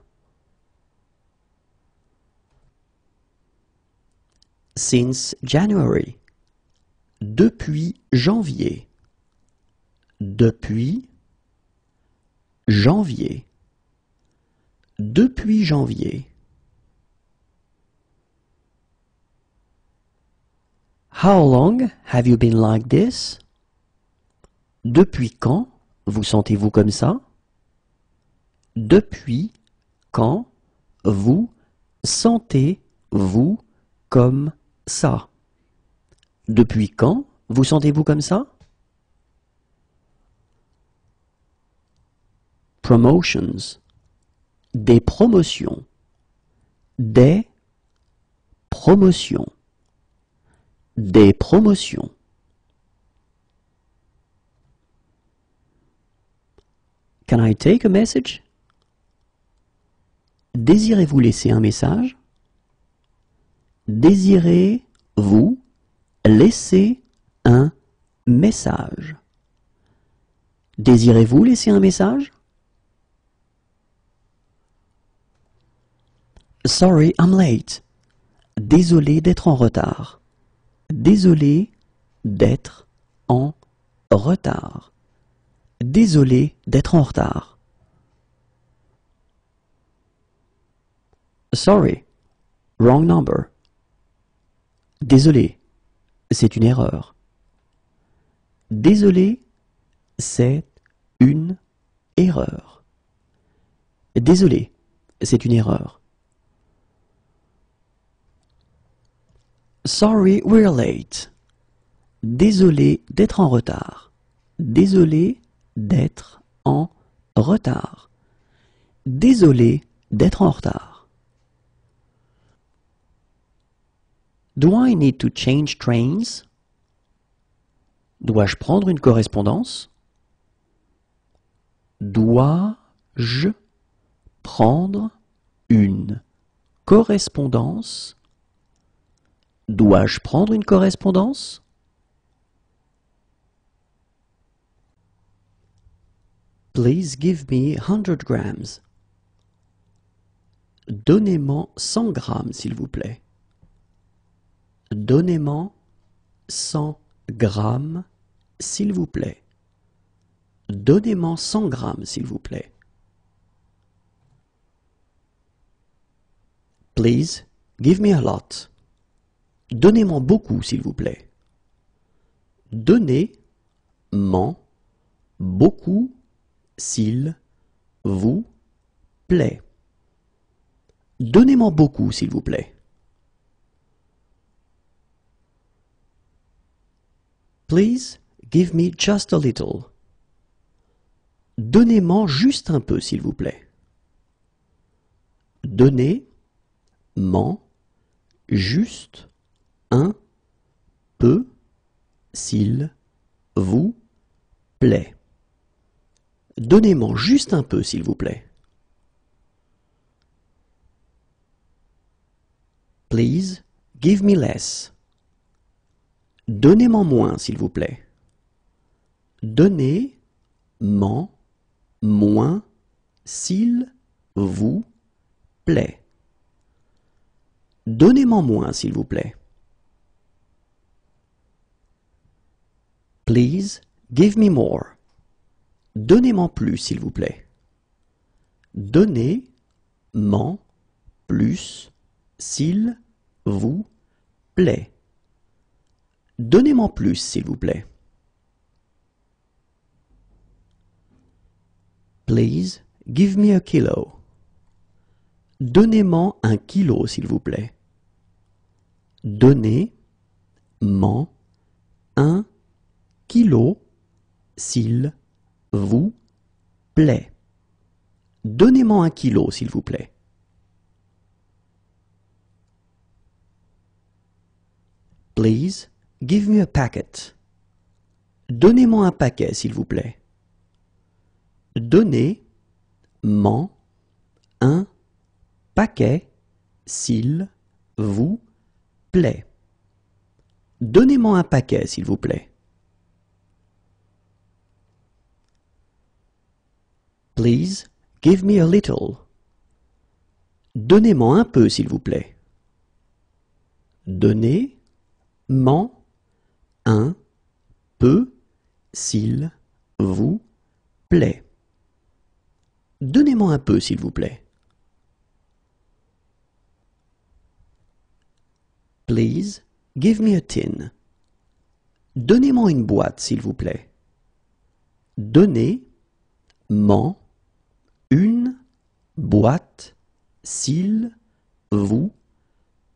Since January. Depuis janvier. Depuis janvier. Depuis janvier. How long have you been like this? Depuis quand vous sentez-vous comme ça? Depuis quand vous sentez-vous comme ça? Depuis quand vous sentez-vous comme ça Promotions. Des promotions. Des promotions. Des promotions. Can I take a message? Désirez-vous laisser un message Désirez-vous Laissez un message. Désirez-vous laisser un message Sorry, I'm late. Désolé d'être en retard. Désolé d'être en retard. Désolé d'être en retard. Sorry, wrong number. Désolé, c'est une erreur. Désolé, c'est une erreur. Désolé, c'est une erreur. Sorry, we're late. Désolé d'être en retard. Désolé d'être en retard. Désolé d'être en retard. Do I need to change trains? Dois-je prendre une correspondance? Dois-je prendre une correspondance? Dois-je prendre une correspondance? Please give me 100 grams. Donnez-moi 100 grammes, s'il vous plaît donnez moi 100 grammes, s'il vous plaît. donnez moi 100 grammes, s'il vous plaît. Please, give me a lot. donnez moi beaucoup, s'il vous plaît. donnez beaucoup, s'il vous plaît. Donnez-moi beaucoup, s'il vous plaît. Please give me just a little. donnez moi juste un peu, s'il vous plaît. donnez moi juste un peu, s'il vous plaît. donnez moi juste un peu, s'il vous plaît. Please give me less. Donnez-m'en moins, s'il vous plaît. Donnez-m'en moins, s'il vous plaît. Donnez-m'en moins, s'il vous plaît. Please give me more. Donnez-m'en plus, s'il vous plaît. Donnez-m'en plus, s'il vous plaît. Donnez-m'en plus s'il vous plaît. Please give me a kilo. donnez moi un kilo s'il vous plaît. Donnez-m'en un kilo s'il vous plaît. Donnez-moi un kilo, s'il vous plaît. Please Give me a packet. Donnez-moi un paquet, s'il vous plaît. Donnez-moi un paquet, s'il vous plaît. Donnez-moi un paquet, s'il vous plaît. Please give me a little. Donnez-moi un peu, s'il vous plaît. Donnez-moi un peu s'il vous plaît. Donnez-moi un peu s'il vous plaît. Please give me a tin. Donnez-moi une boîte s'il vous plaît. Donnez-moi une boîte s'il vous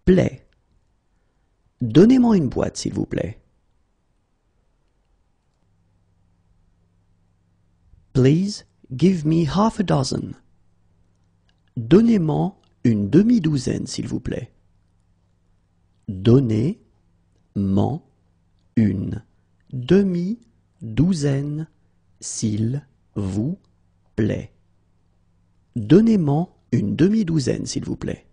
plaît. Donnez-moi une boîte s'il vous plaît. Please give me half a dozen. Donnez-moi une demi-douzaine, s'il vous plaît. Donnez-moi une demi-douzaine, s'il vous plaît. Donnez-moi une demi-douzaine, s'il vous plaît.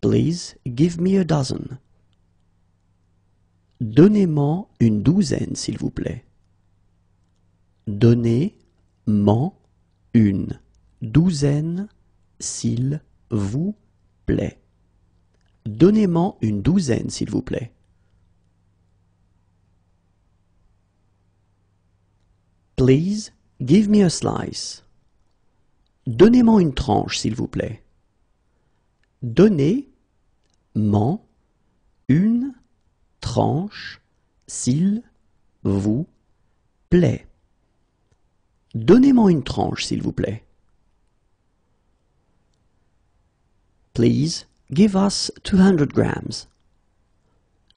Please give me a dozen. Donnez-m'en une douzaine, s'il vous plaît. Donnez-m'en une douzaine, s'il vous plaît. Donnez-m'en une douzaine, s'il vous plaît. Please give me a slice. Donnez-m'en une tranche, s'il vous plaît. Donnez-m'en une tranche s'il vous plaît. Donnez-moi une tranche, s'il vous plaît. Please give us 200 grams.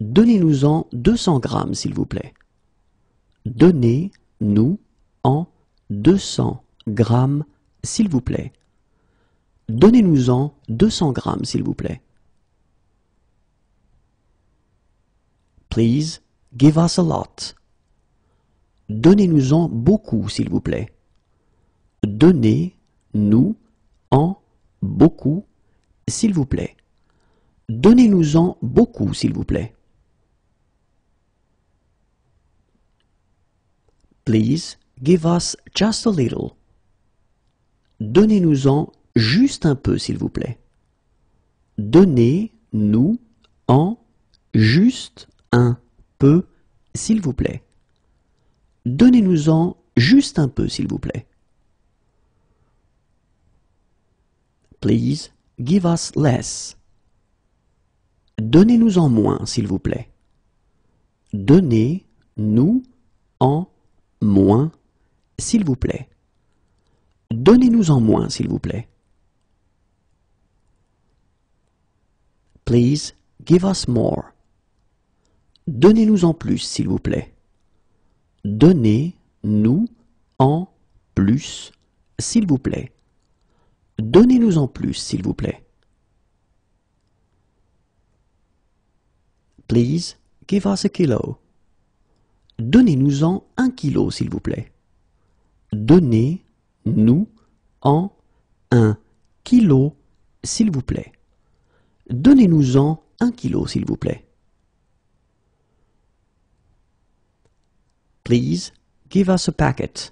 Donnez-nous-en 200 grammes, s'il vous plaît. Donnez-nous en 200 grammes, s'il vous plaît. Donnez-nous-en 200 grammes, s'il vous plaît. Please Give us a lot. Donnez-nous-en beaucoup, s'il vous plaît. Donnez-nous en beaucoup, s'il vous plaît. Donnez-nous-en beaucoup, s'il vous plaît. Please give us just a little. Donnez-nous-en juste un peu, s'il vous plaît. Donnez-nous en juste un un peu, s'il vous plaît. Donnez-nous-en juste un peu, s'il vous plaît. Please give us less. Donnez-nous en moins, s'il vous plaît. Donnez-nous en moins, s'il vous plaît. Donnez-nous en moins, s'il vous plaît. Please give us more. Donnez-nous en plus, s'il vous plaît. Donnez-nous en plus, s'il vous plaît. Donnez-nous en plus, s'il vous plaît. Please give us a kilo. Donnez-nous en un kilo, s'il vous plaît. Donnez-nous en un kilo, s'il vous plaît. Donnez-nous en un kilo, s'il vous plaît. Please give us a packet.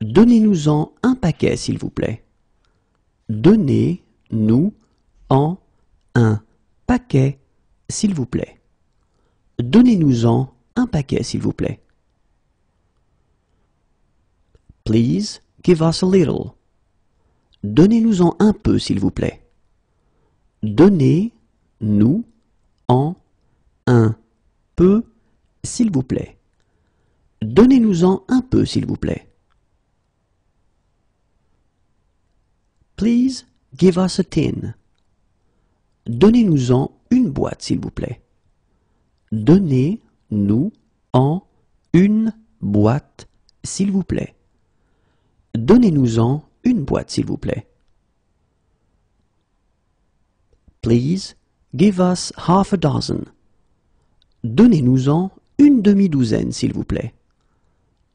Donnez-nous-en un paquet, s'il vous plaît. Donnez-nous en un paquet, s'il vous plaît. Donnez-nous-en un paquet, s'il vous plaît. Please give us a little. Donnez-nous-en un peu, s'il vous plaît. Donnez-nous en un peu, s'il vous plaît. Donnez-nous-en un peu, s'il vous plaît. Please give us a tin. Donnez-nous-en une boîte, s'il vous plaît. Donnez-nous en une boîte, s'il vous plaît. Donnez-nous-en une boîte, s'il vous plaît. Please give us half a dozen. Donnez-nous-en une demi-douzaine, s'il vous plaît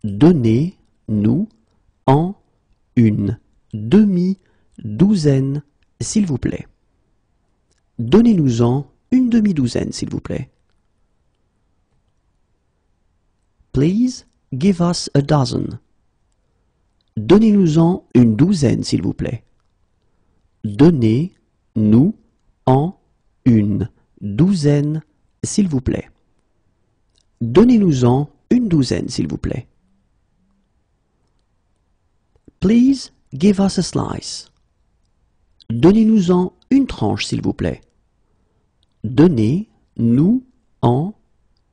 donnez-nous en une demi-douzaine, s'il vous plaît. Donnez-nous-en une demi-douzaine, s'il vous plaît. Please give us a dozen. Donnez-nous-en une douzaine, s'il vous plaît. Donnez-nous en une douzaine, s'il vous plaît. Donnez-nous-en une douzaine, s'il vous plaît. Please give us a slice. Donnez-nous-en une tranche, s'il vous plaît. Donnez-nous en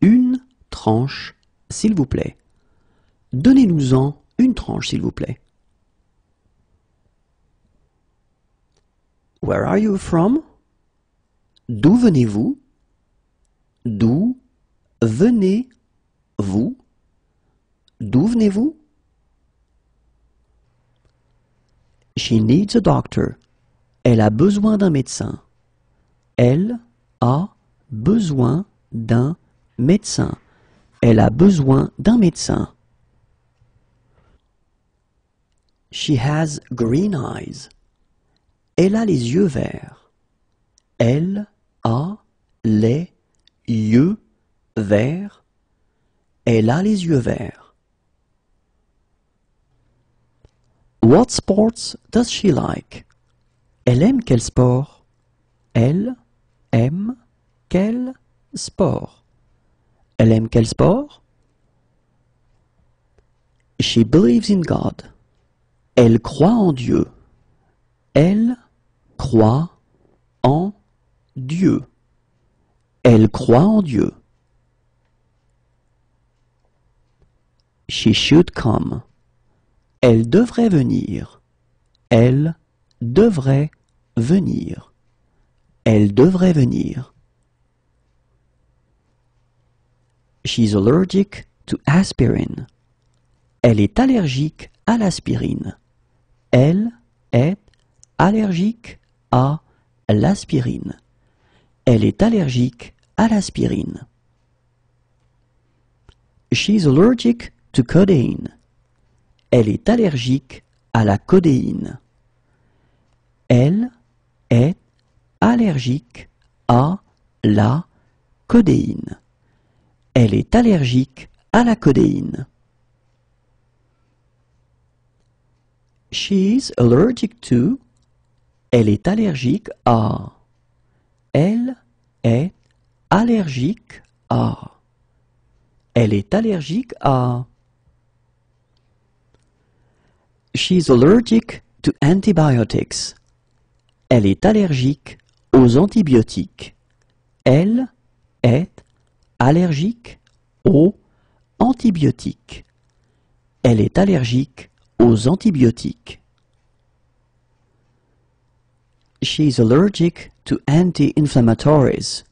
une tranche, s'il vous plaît. Donnez-nous-en une tranche, s'il vous plaît. Where are you from? D'où venez-vous? D'où venez-vous? D'où venez-vous? She needs a doctor. Elle a besoin d'un médecin. Elle a besoin d'un médecin. Elle a besoin d'un médecin. She has green eyes. Elle a les yeux verts. Elle a les yeux verts. Elle a les yeux verts. What sports does she like? Elle aime quel sport? Elle aime quel sport? Elle aime quel sport? She believes in God. Elle croit en Dieu. Elle croit en Dieu. Elle croit en Dieu. She should come. Elle devrait venir. Elle devrait venir. Elle devrait venir. She's allergic to aspirin. Elle est allergique à l'aspirine. Elle est allergique à l'aspirine. Elle est allergique à l'aspirine. She's allergic to codeine. Elle est allergique à la codéine. Elle est allergique à la codéine. Elle est allergique à la codéine. She is allergic to. Elle est allergique à. Elle est allergique à. Elle est allergique à. She's allergic to antibiotics. Elle est allergique aux antibiotiques. Elle est allergique aux antibiotiques. Elle est allergique aux antibiotiques. allergic to anti-inflammatories.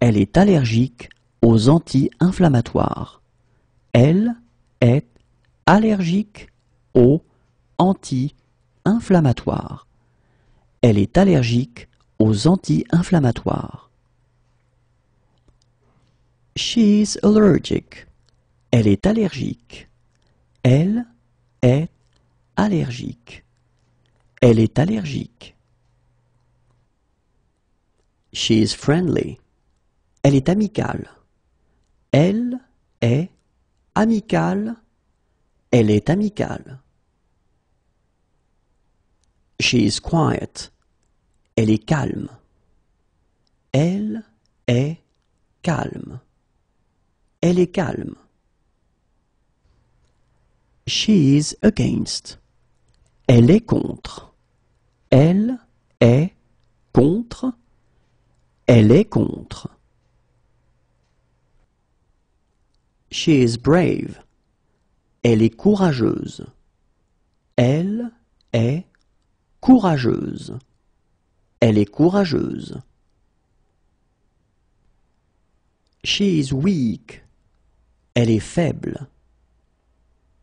Elle est allergique aux anti-inflammatoires. Elle est allergique aux anti-inflammatoires. Elle est allergique aux anti-inflammatoires. She is allergic. Elle est allergique. Elle est allergique. Elle est allergique. She is friendly. Elle est amicale. Elle est amicale. Elle est amicale. She is quiet. Elle est calme. Elle est calme. Elle est calme. She is against. Elle est contre. Elle est contre. Elle est contre. She is brave. Elle est courageuse. Elle est courageuse. Elle est courageuse. She is weak. Elle est faible.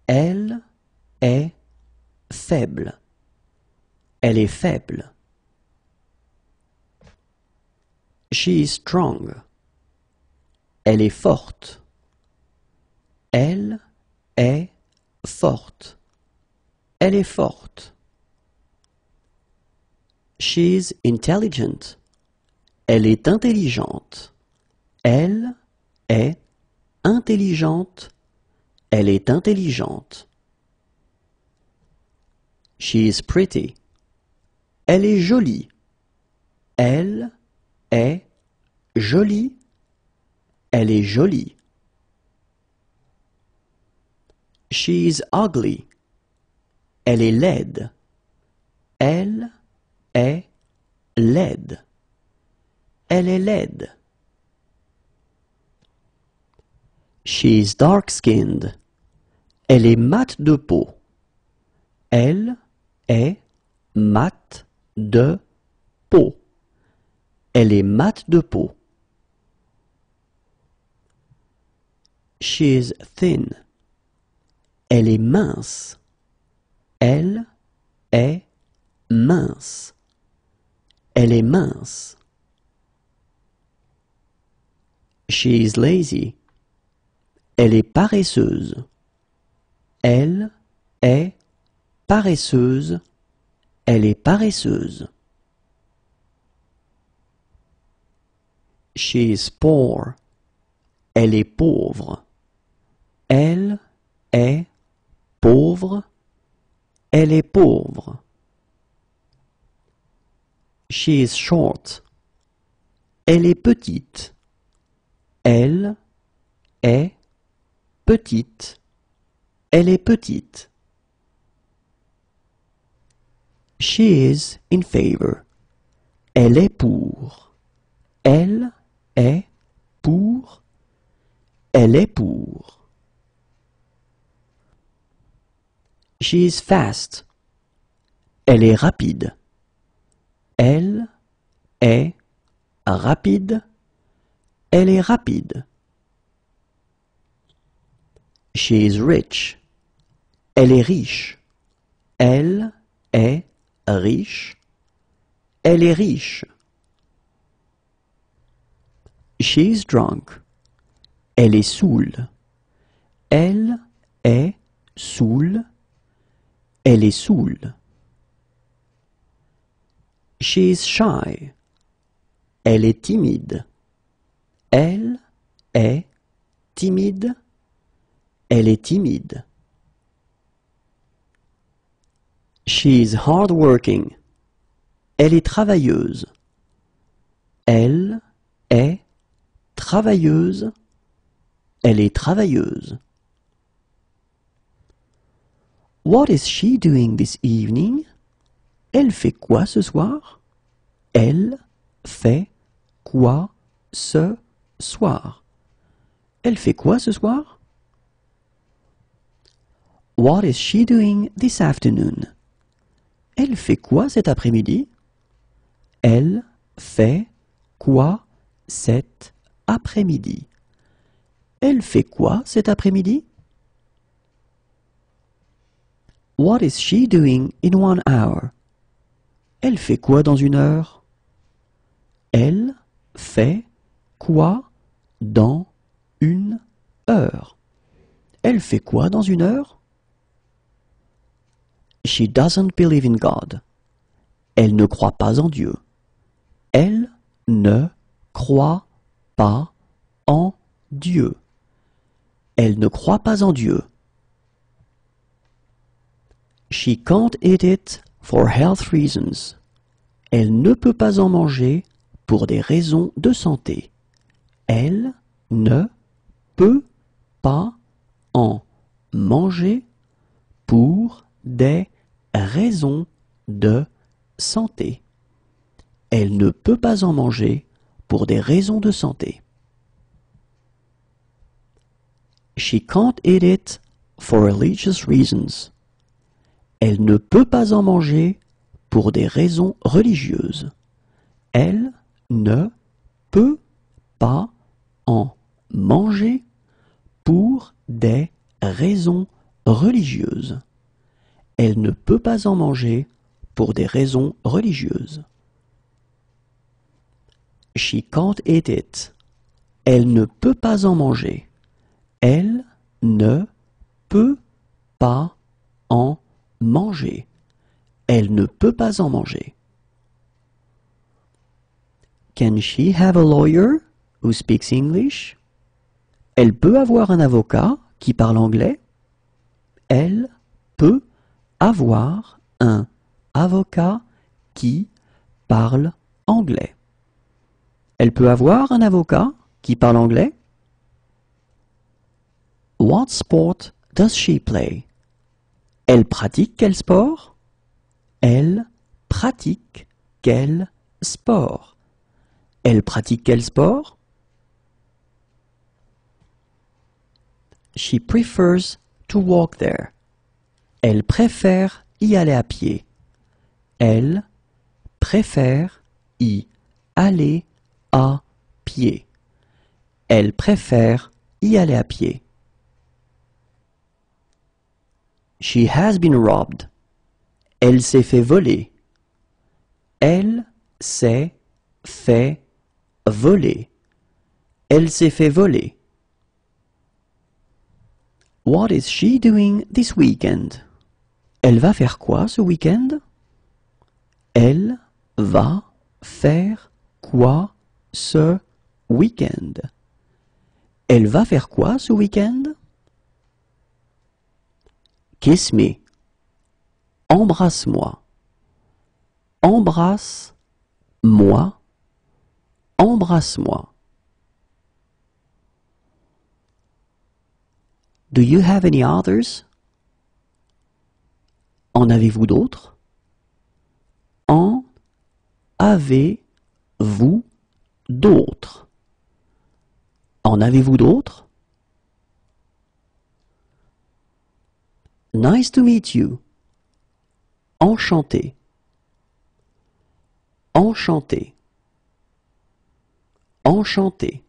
Elle est faible. Elle est faible. She is strong. Elle est forte. Elle est forte. Elle est forte. She's intelligent. Elle est intelligente. Elle est intelligente. Elle est intelligente. She is pretty. Elle est jolie. Elle est jolie. Elle est jolie. She is ugly. Elle est laide. Elle est laide. Elle est laide. She is dark-skinned. Elle est mate de peau. Elle est mate de peau. Elle est mate de peau. is thin. Elle est mince. Elle est mince. Elle est mince. She is lazy. Elle est paresseuse. Elle est paresseuse. Elle est paresseuse. is poor. Elle est pauvre. Elle est pauvre. Elle est pauvre. She is short. Elle est petite. Elle est petite. Elle est petite. She is in favor. Elle est pour. Elle est pour. Elle est pour. She is fast. Elle est rapide. Elle est rapide. Elle est rapide. She is rich. Elle est riche. Elle est riche. Elle est riche. She is drunk. Elle est saoule. Elle est saoule. Elle est saoule is shy. Elle est timide. Elle est timide. Elle est timide. working hardworking. Elle est travailleuse. Elle est travailleuse. Elle est travailleuse. What is she doing this evening? Elle fait quoi ce soir Elle fait quoi ce soir Elle fait quoi ce soir What is she doing this afternoon Elle fait quoi cet après-midi Elle fait quoi cet après-midi Elle fait quoi cet après-midi What is she doing in one hour elle fait quoi dans une heure Elle fait quoi dans une heure Elle fait quoi dans une heure She doesn't believe in God. Elle ne croit pas en Dieu. Elle ne croit pas en Dieu. Elle ne croit pas en Dieu. She can't eat it For health reasons. Elle ne peut pas en manger pour des raisons de santé. Elle ne peut pas en manger pour des raisons de santé. Elle ne peut pas en manger pour des raisons de santé. She can't eat it for religious reasons. Elle ne peut pas en manger pour des raisons religieuses. Elle ne peut pas en manger pour des raisons religieuses. Elle ne peut pas en manger pour des raisons religieuses. She can't eat it. Elle ne peut pas en manger. Elle ne peut pas en manger. Elle ne peut pas en manger. Can she have a lawyer who speaks English? Elle peut avoir un avocat qui parle anglais. Elle peut avoir un avocat qui parle anglais. Elle peut avoir un avocat qui parle anglais. What sport does she play? Elle pratique quel sport? Elle pratique quel sport? Elle pratique quel sport? She prefers to walk there. Elle préfère y aller à pied. Elle préfère y aller à pied. Elle préfère y aller à pied. She has been robbed. Elle s'est fait voler. Elle s'est fait voler. Elle s'est fait voler. What is she doing this weekend? Elle va faire quoi ce week-end? Elle va faire quoi ce week-end? Elle va faire quoi ce week-end? Kiss me. Embrasse-moi. Embrasse-moi. Embrasse-moi. Do you have any others? En avez-vous d'autres? En avez-vous d'autres? En avez-vous d'autres? Nice to meet you. Enchanté. Enchanté. Enchanté.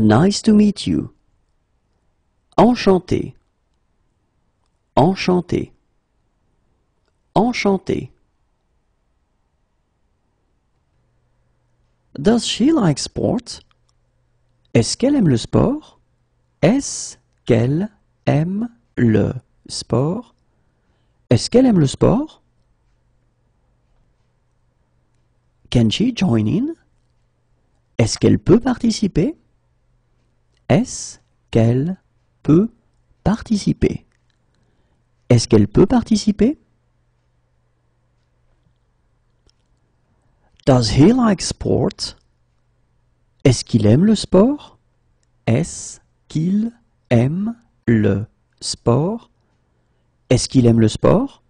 Nice to meet you. Enchanté. Enchanté. Enchanté. Does she like sports? Est-ce qu'elle aime le sport? Est-ce qu'elle aime le sport Est-ce qu'elle aime le sport Can she join in Est-ce qu'elle peut participer Est-ce qu'elle peut participer Est-ce qu'elle peut participer Does he like sport Est-ce qu'il aime le sport Est-ce aime le sport Est-ce qu'il aime le sport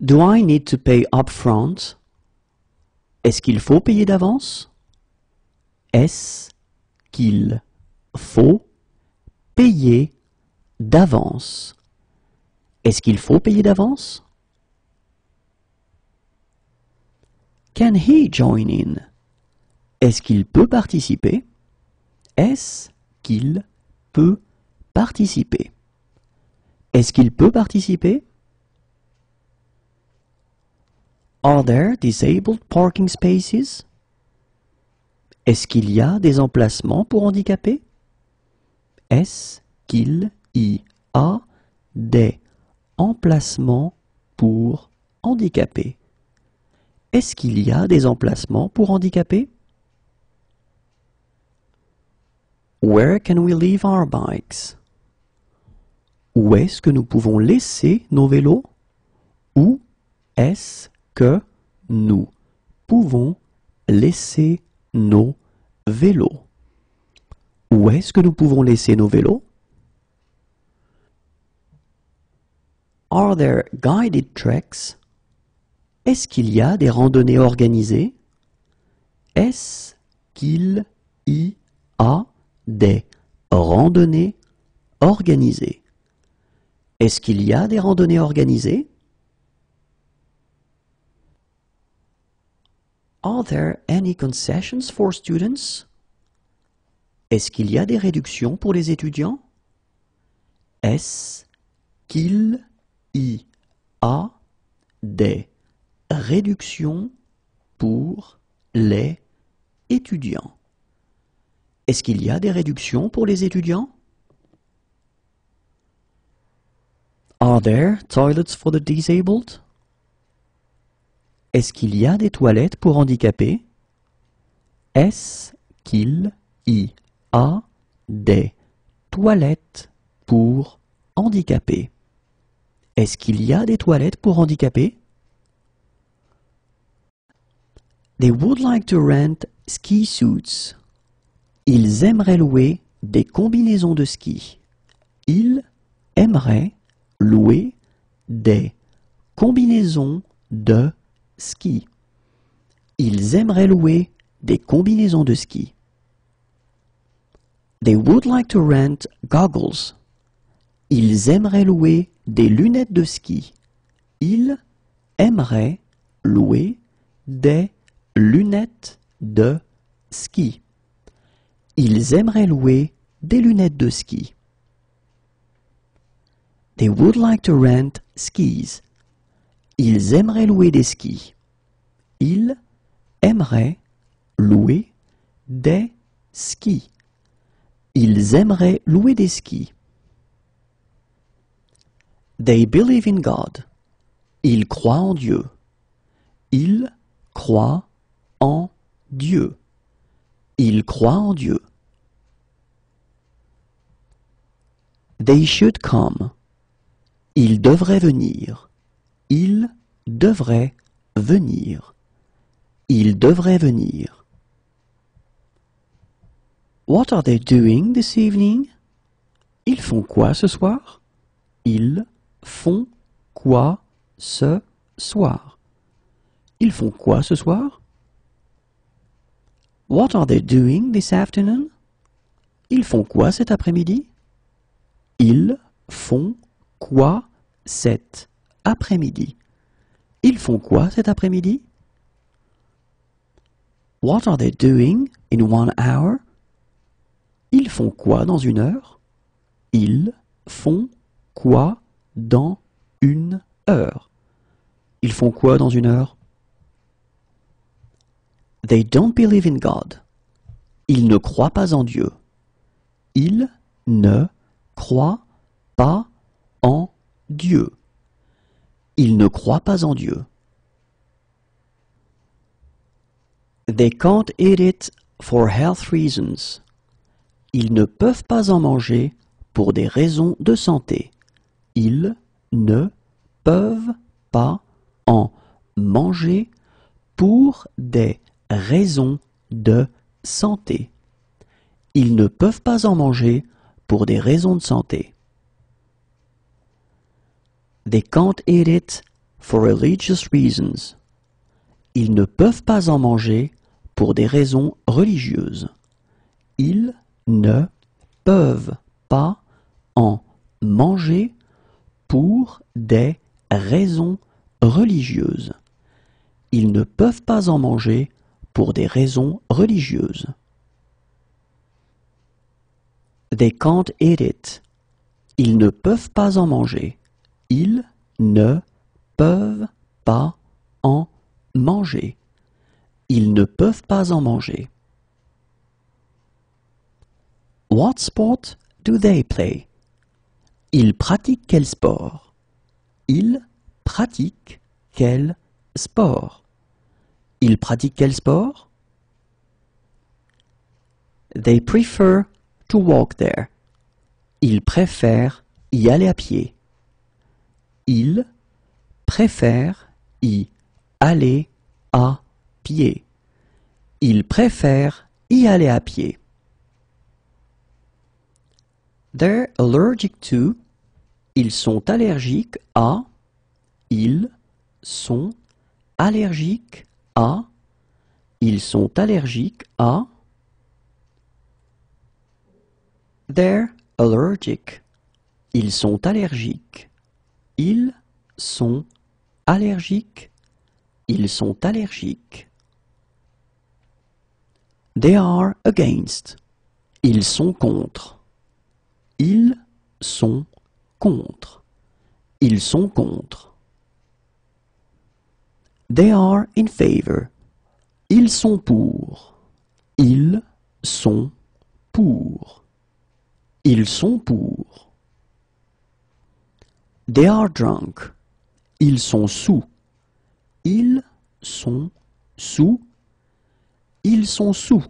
Do I need to pay up front Est-ce qu'il faut payer d'avance Est-ce qu'il faut payer d'avance Est-ce qu'il faut payer d'avance Can he join in Est-ce qu'il peut participer est-ce qu'il peut participer Est-ce qu'il peut participer Are there disabled parking spaces Est-ce qu'il y a des emplacements pour handicapés Est-ce qu'il y a des emplacements pour handicapés Est-ce qu'il y a des emplacements pour handicapés Where can we leave our bikes? Où est-ce que nous pouvons laisser nos vélos? Où est-ce que nous pouvons laisser nos vélos? Où est-ce que nous pouvons laisser nos vélos? Are there guided treks? Est-ce qu'il y a des randonnées organisées? Est-ce qu'il y a des randonnées organisées. Est-ce qu'il y a des randonnées organisées? Are there any concessions for students? Est-ce qu'il y a des réductions pour les étudiants? Est-ce qu'il y a des réductions pour les étudiants? Est-ce qu'il y a des réductions pour les étudiants? Are there toilets for the disabled? Est-ce qu'il y a des toilettes pour handicapés? Est-ce qu'il y a des toilettes pour handicapés? Est-ce qu'il y a des toilettes pour They would like to rent ski suits. Ils aimeraient louer des combinaisons de ski. Ils aimeraient louer des combinaisons de ski. Ils aimeraient louer des combinaisons de ski. They would like to rent goggles. Ils aimeraient louer des lunettes de ski. Ils aimeraient louer des lunettes de ski. Ils aimeraient louer des lunettes de ski. They would like to rent skis. Ils aimeraient louer des skis. Ils aimeraient louer des skis. Ils aimeraient louer des skis. They believe in God. Ils croient en Dieu. Ils croient en Dieu. Il croient en Dieu. They should come. Ils devraient venir. Ils devraient venir. Ils devraient venir. What are they doing this evening? Ils font quoi ce soir? Ils font quoi ce soir? Ils font quoi ce soir? What are they doing this afternoon? Ils font quoi cet après-midi? Ils font quoi cet après-midi? Ils font quoi cet après-midi? What are they doing in one hour? Ils font quoi dans une heure? Ils font quoi dans une heure? Ils font quoi dans une heure? They don't believe in God. Ils ne croient pas en Dieu. Ils ne croient pas en Dieu. Ils ne croient pas en Dieu. They can't eat it for health reasons. Ils ne peuvent pas en manger pour des raisons de santé. Ils ne peuvent pas en manger pour des raisons de santé. Ils ne peuvent pas en manger pour des raisons de santé. They can't eat it for religious reasons. Ils ne peuvent pas en manger pour des raisons religieuses. Ils ne peuvent pas en manger pour des raisons religieuses. Ils ne peuvent pas en manger pour des raisons religieuses. They can't eat it. Ils ne peuvent pas en manger. Ils ne peuvent pas en manger. Ils ne peuvent pas en manger. What sport do they play? Ils pratiquent quel sport? Ils pratiquent quel sport? Ils pratiquent quel sport? They prefer to walk there. Ils préfèrent y aller à pied. Ils préfèrent y aller à pied. Ils préfèrent y aller à pied. They're allergic to. Ils sont allergiques à. Ils sont allergiques à à Ils sont allergiques à They're allergic. Ils sont allergiques. Ils sont allergiques. Ils sont allergiques. They are against. Ils sont contre. Ils sont contre. Ils sont contre. They are in favor. Ils sont pour. Ils sont pour. Ils sont pour. They are drunk. Ils sont sous. Ils sont sous. Ils sont sous.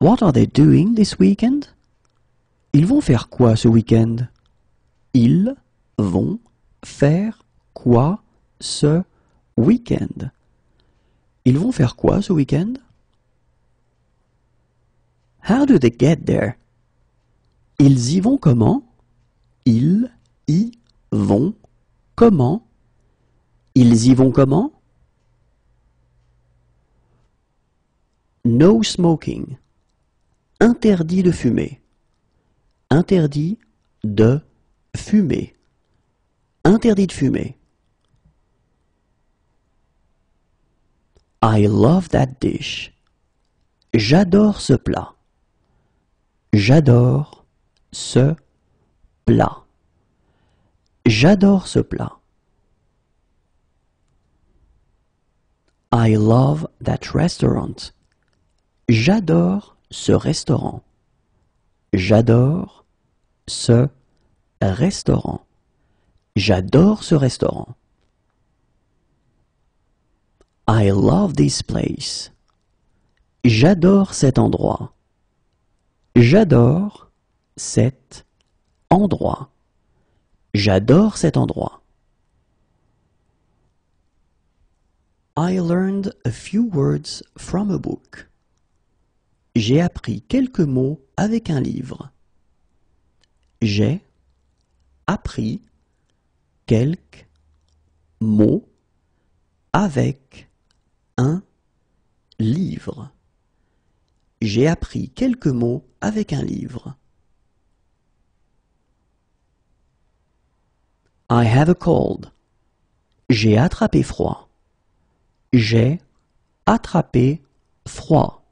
What are they doing this weekend? Ils vont faire quoi ce week-end? Ils vont faire quoi ce week-end Ils vont faire quoi ce week-end How do they get there Ils y vont comment Ils y vont comment Ils y vont comment No smoking. Interdit de fumer. Interdit de fumer. Interdit de fumer. I love that dish. J'adore ce plat. J'adore ce plat. J'adore ce plat. I love that restaurant. J'adore ce restaurant. J'adore ce restaurant. J'adore ce restaurant. I love this place. J'adore cet endroit. J'adore cet endroit. J'adore cet endroit. I learned a few words from a book. J'ai appris quelques mots avec un livre. J'ai appris quelques mots avec un livre. J'ai appris quelques mots avec un livre. I have a cold. J'ai attrapé froid. J'ai attrapé froid.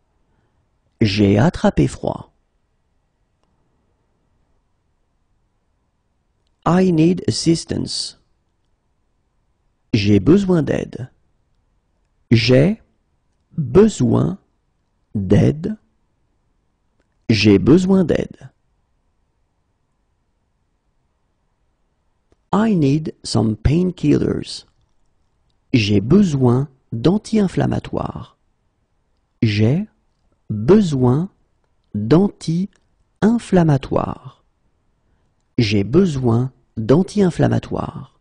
J'ai attrapé froid. I need assistance. J'ai besoin d'aide. J'ai besoin d'aide. J'ai besoin d'aide. I need some painkillers. J'ai besoin d'anti-inflammatoires. J'ai besoin d'anti-inflammatoires. J'ai besoin d'anti-inflammatoires.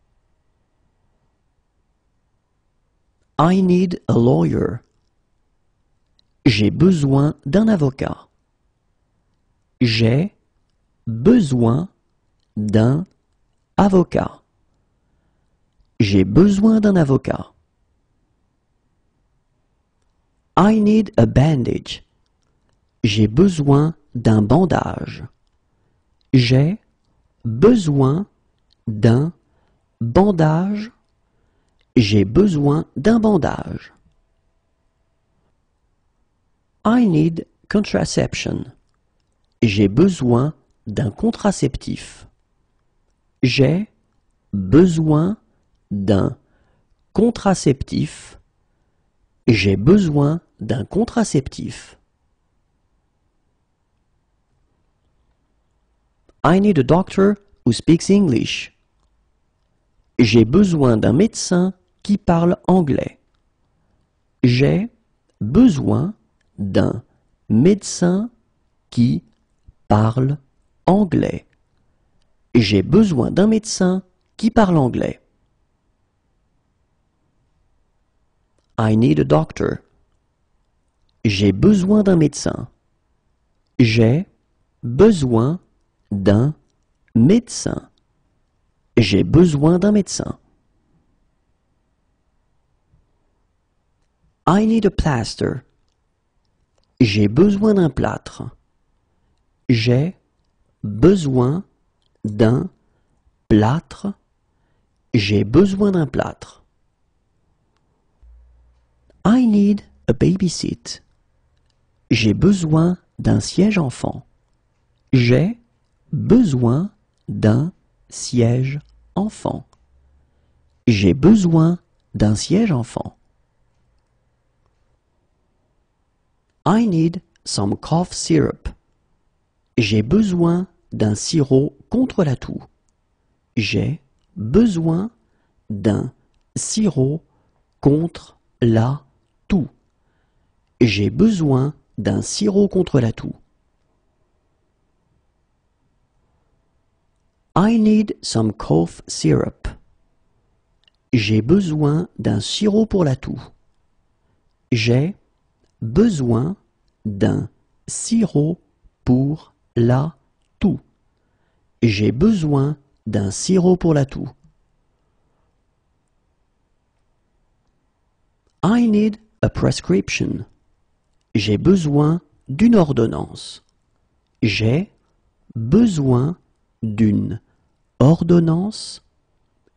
I need a lawyer. J'ai besoin d'un avocat. J'ai besoin d'un avocat. J'ai besoin d'un avocat. I need a bandage. J'ai besoin d'un bandage. J'ai besoin d'un bandage j'ai besoin d'un bandage. I need contraception. J'ai besoin d'un contraceptif. J'ai besoin d'un contraceptif. J'ai besoin d'un contraceptif. I need a doctor who speaks English. J'ai besoin d'un médecin parle anglais. J'ai besoin d'un médecin qui parle anglais. J'ai besoin d'un médecin qui parle anglais. I need a doctor. J'ai besoin d'un médecin. J'ai besoin d'un médecin. J'ai besoin d'un médecin. I need a plaster. J'ai besoin d'un plâtre. J'ai besoin d'un plâtre. J'ai besoin d'un plâtre. I need a seat. J'ai besoin d'un siège enfant. J'ai besoin d'un siège enfant. J'ai besoin d'un siège enfant. I need some cough syrup. J'ai besoin d'un sirop contre la toux. J'ai besoin d'un sirop contre la toux. J'ai besoin d'un sirop contre la toux. I need some cough syrup. J'ai besoin d'un sirop pour la toux. J'ai besoin d'un sirop pour la toux. J'ai besoin d'un sirop pour la toux. I need a prescription. J'ai besoin d'une ordonnance. J'ai besoin d'une ordonnance.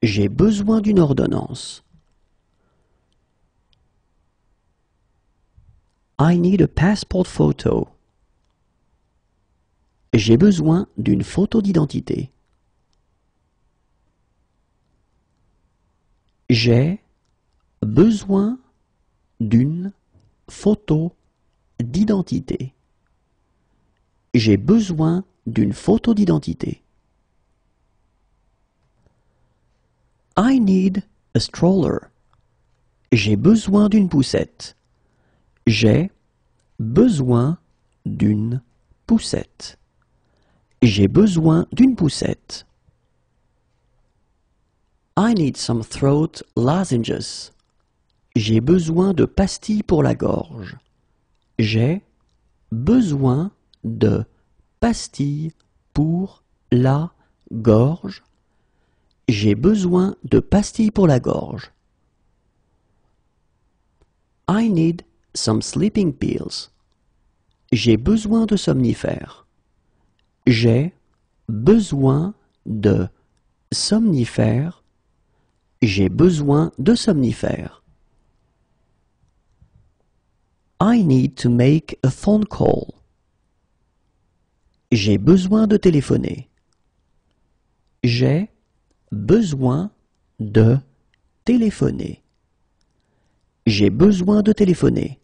J'ai besoin d'une ordonnance. I need a passport photo. J'ai besoin d'une photo d'identité. J'ai besoin d'une photo d'identité. J'ai besoin d'une photo d'identité. I need a stroller. J'ai besoin d'une poussette. J'ai besoin d'une poussette. J'ai besoin d'une poussette. I need some throat lozenges. J'ai besoin de pastilles pour la gorge. J'ai besoin de pastilles pour la gorge. J'ai besoin de pastilles pour la gorge. I need some sleeping pills. J'ai besoin de somnifères. J'ai besoin de somnifères. J'ai besoin de somnifères. I need to make a phone call. J'ai besoin de téléphoner. J'ai besoin de téléphoner. J'ai besoin de téléphoner.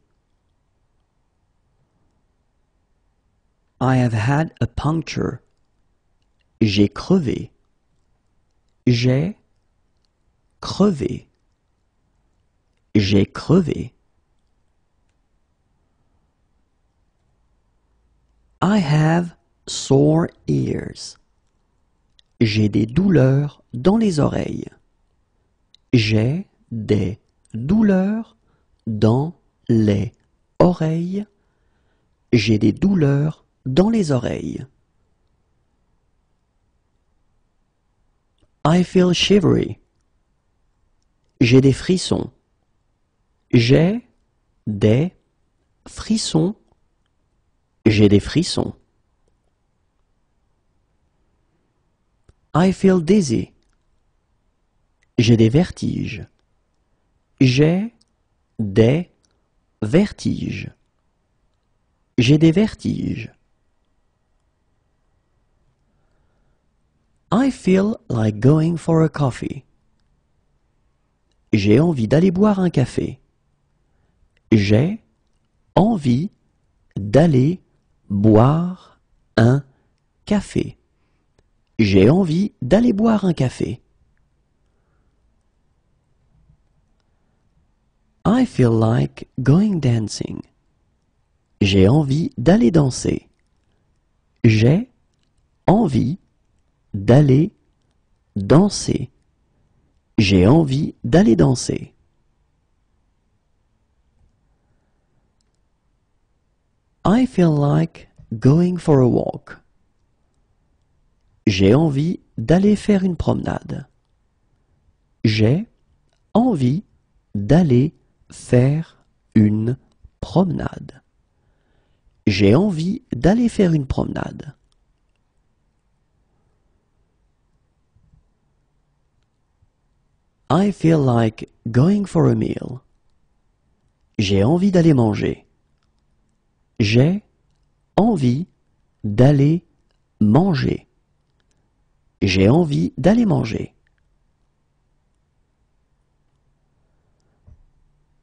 I have had a puncture. J'ai crevé. J'ai crevé. J'ai crevé. I have sore ears. J'ai des douleurs dans les oreilles. J'ai des douleurs dans les oreilles. J'ai des douleurs dans les oreilles. I feel shivery. J'ai des frissons. J'ai des frissons. J'ai des frissons. I feel dizzy. J'ai des vertiges. J'ai des vertiges J'ai des vertiges. I feel like going for a coffee. J'ai envie d'aller boire un café. J'ai envie d'aller boire un café. J'ai envie d'aller boire un café. I feel like going dancing. J'ai envie d'aller danser. J'ai envie d'aller danser. J'ai envie d'aller danser. I feel like going for a walk. J'ai envie d'aller faire une promenade. J'ai envie d'aller faire une promenade. J'ai envie d'aller faire une promenade. I feel like going for a meal. J'ai envie d'aller manger. J'ai envie d'aller manger. J'ai envie d'aller manger.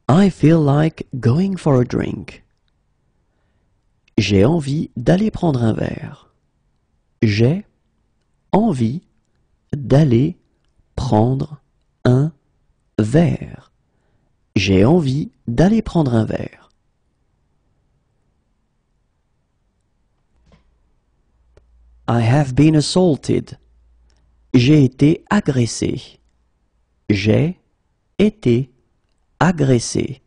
I feel like going for a drink. J'ai envie d'aller prendre un verre. J'ai envie d'aller prendre un verre. J'ai envie d'aller prendre un verre. I have been assaulted. J'ai été agressé. J'ai été agressé.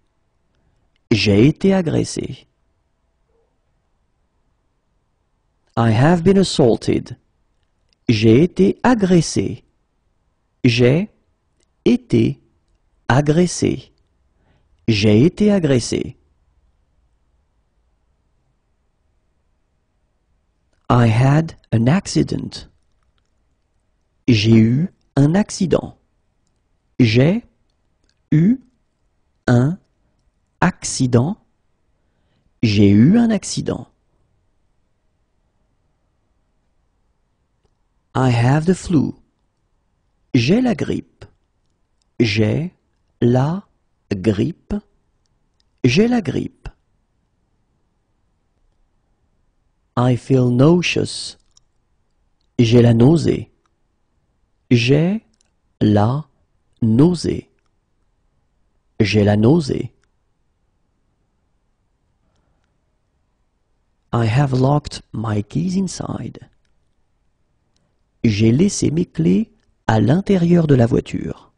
J'ai été agressé. I have been assaulted. J'ai été agressé. J'ai été agressé. J'ai été agressé. I had an accident. J'ai eu un accident. J'ai eu un accident… j'ai eu un accident. I have the flu. J'ai la grippe. J'ai la grippe. J'ai la grippe. I feel nauseous. J'ai la nausée. J'ai la nausée. J'ai la nausée. I have locked my keys inside. J'ai laissé mes clés à l'intérieur de la voiture.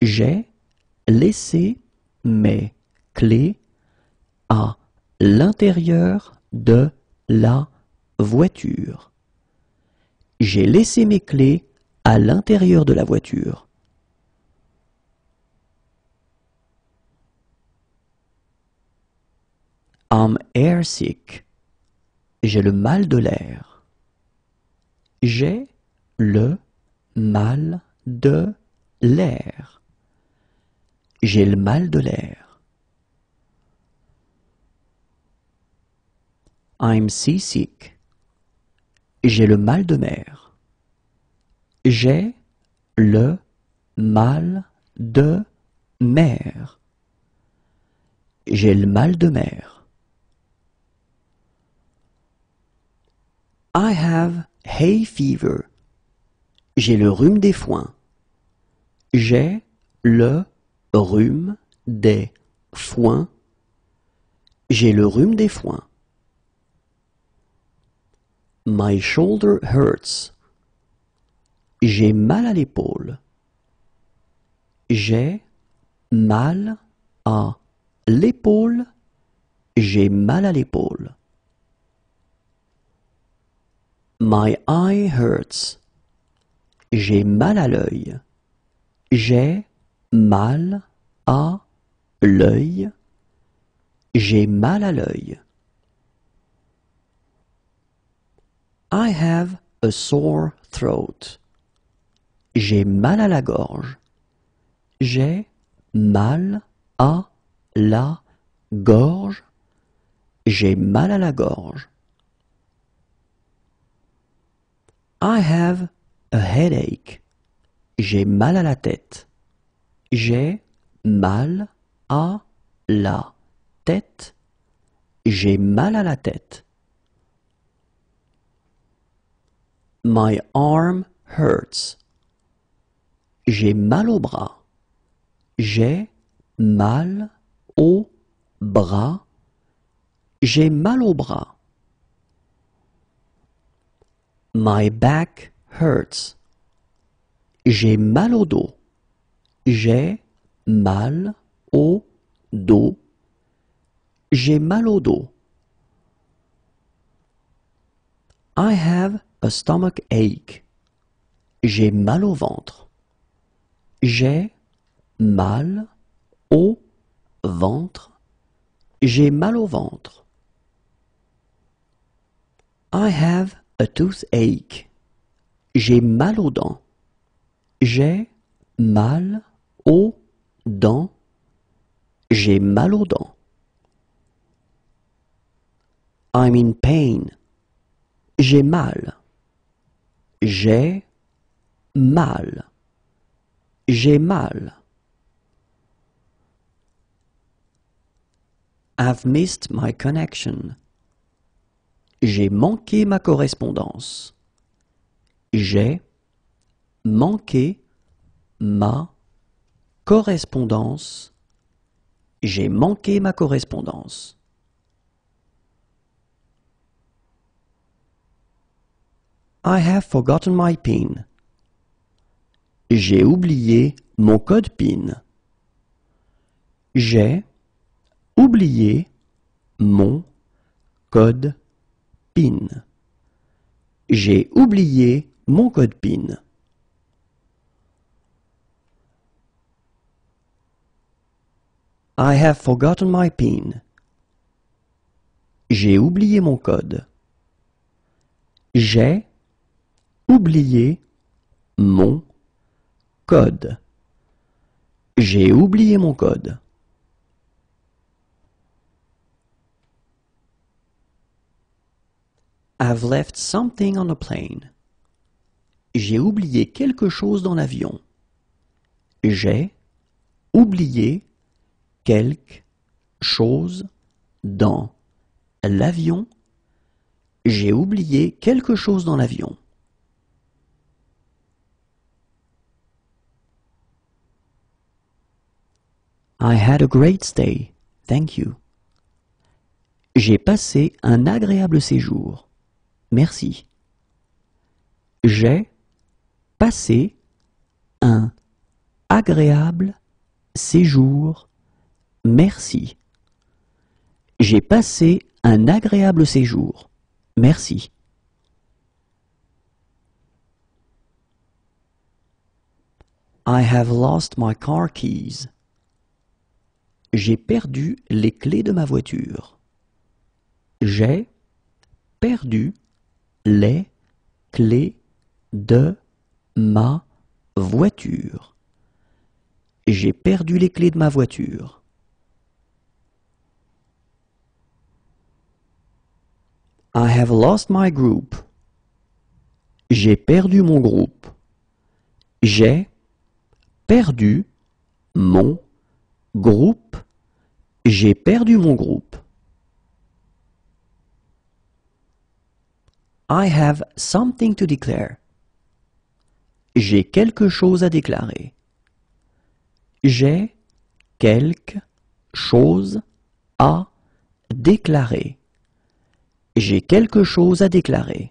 J'ai laissé mes clés à l'intérieur de la voiture. J'ai laissé mes clés à l'intérieur de la voiture. I'm sick. J'ai le mal de l'air. J'ai le mal de l'air. J'ai le mal de l'air. I'm seasick. J'ai le mal de mer. J'ai le mal de mer. J'ai le mal de mer. I have hay fever. J'ai le rhume des foins. J'ai le rhume des foins. J'ai le rhume des foins. My shoulder hurts. J'ai mal à l'épaule. J'ai mal à l'épaule. J'ai mal à l'épaule. My eye hurts. J'ai mal à l'œil. J'ai mal à l'œil. J'ai mal à l'œil. I have a sore throat. J'ai mal à la gorge. J'ai mal à la gorge. J'ai mal à la gorge. I have a headache. J'ai mal à la tête. J'ai mal à la tête. J'ai mal à la tête. My arm hurts. J'ai mal au bras. J'ai mal au bras. J'ai mal au bras. My back hurts. J'ai mal au dos. J'ai mal au dos. J'ai mal au dos. I have a stomach ache. J'ai mal au ventre. J'ai mal au ventre. J'ai mal au ventre. I have a toothache. J'ai mal aux dents. J'ai mal aux dents. J'ai mal aux dents. I'm in pain. J'ai mal. J'ai mal. J'ai mal. I've missed my connection. J'ai manqué ma correspondance. J'ai manqué ma correspondance. J'ai manqué ma correspondance. I have forgotten my PIN. J'ai oublié mon code PIN. J'ai oublié mon code PIN. J'ai oublié mon code PIN. I have forgotten my PIN. J'ai oublié mon code. J'ai oublié mon code. J'ai oublié mon code. left something on plane. J'ai oublié quelque chose dans l'avion. J'ai oublié quelque chose dans l'avion. J'ai oublié quelque chose dans l'avion. I had a great stay. Thank you. J'ai passé un agréable séjour. Merci. J'ai passé un agréable séjour. Merci. J'ai passé un agréable séjour. Merci. I have lost my car keys. J'ai perdu les clés de ma voiture. J'ai perdu les clés de ma voiture. J'ai perdu les clés de ma voiture. I have lost my group. J'ai perdu mon groupe. J'ai perdu mon groupe. J'ai perdu mon groupe. I have something to declare. J'ai quelque chose à déclarer. J'ai quelque chose à déclarer. J'ai quelque chose à déclarer.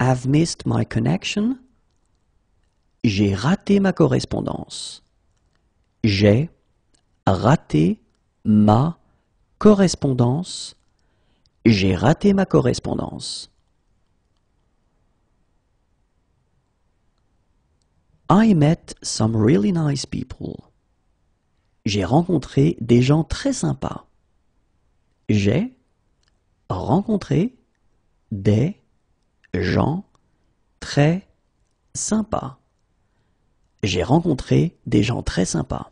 I've missed my connection. J'ai raté ma correspondance. J'ai raté ma Correspondance. J'ai raté ma correspondance. I met some really nice people. J'ai rencontré des gens très sympas. J'ai rencontré des gens très sympas. J'ai rencontré des gens très sympas.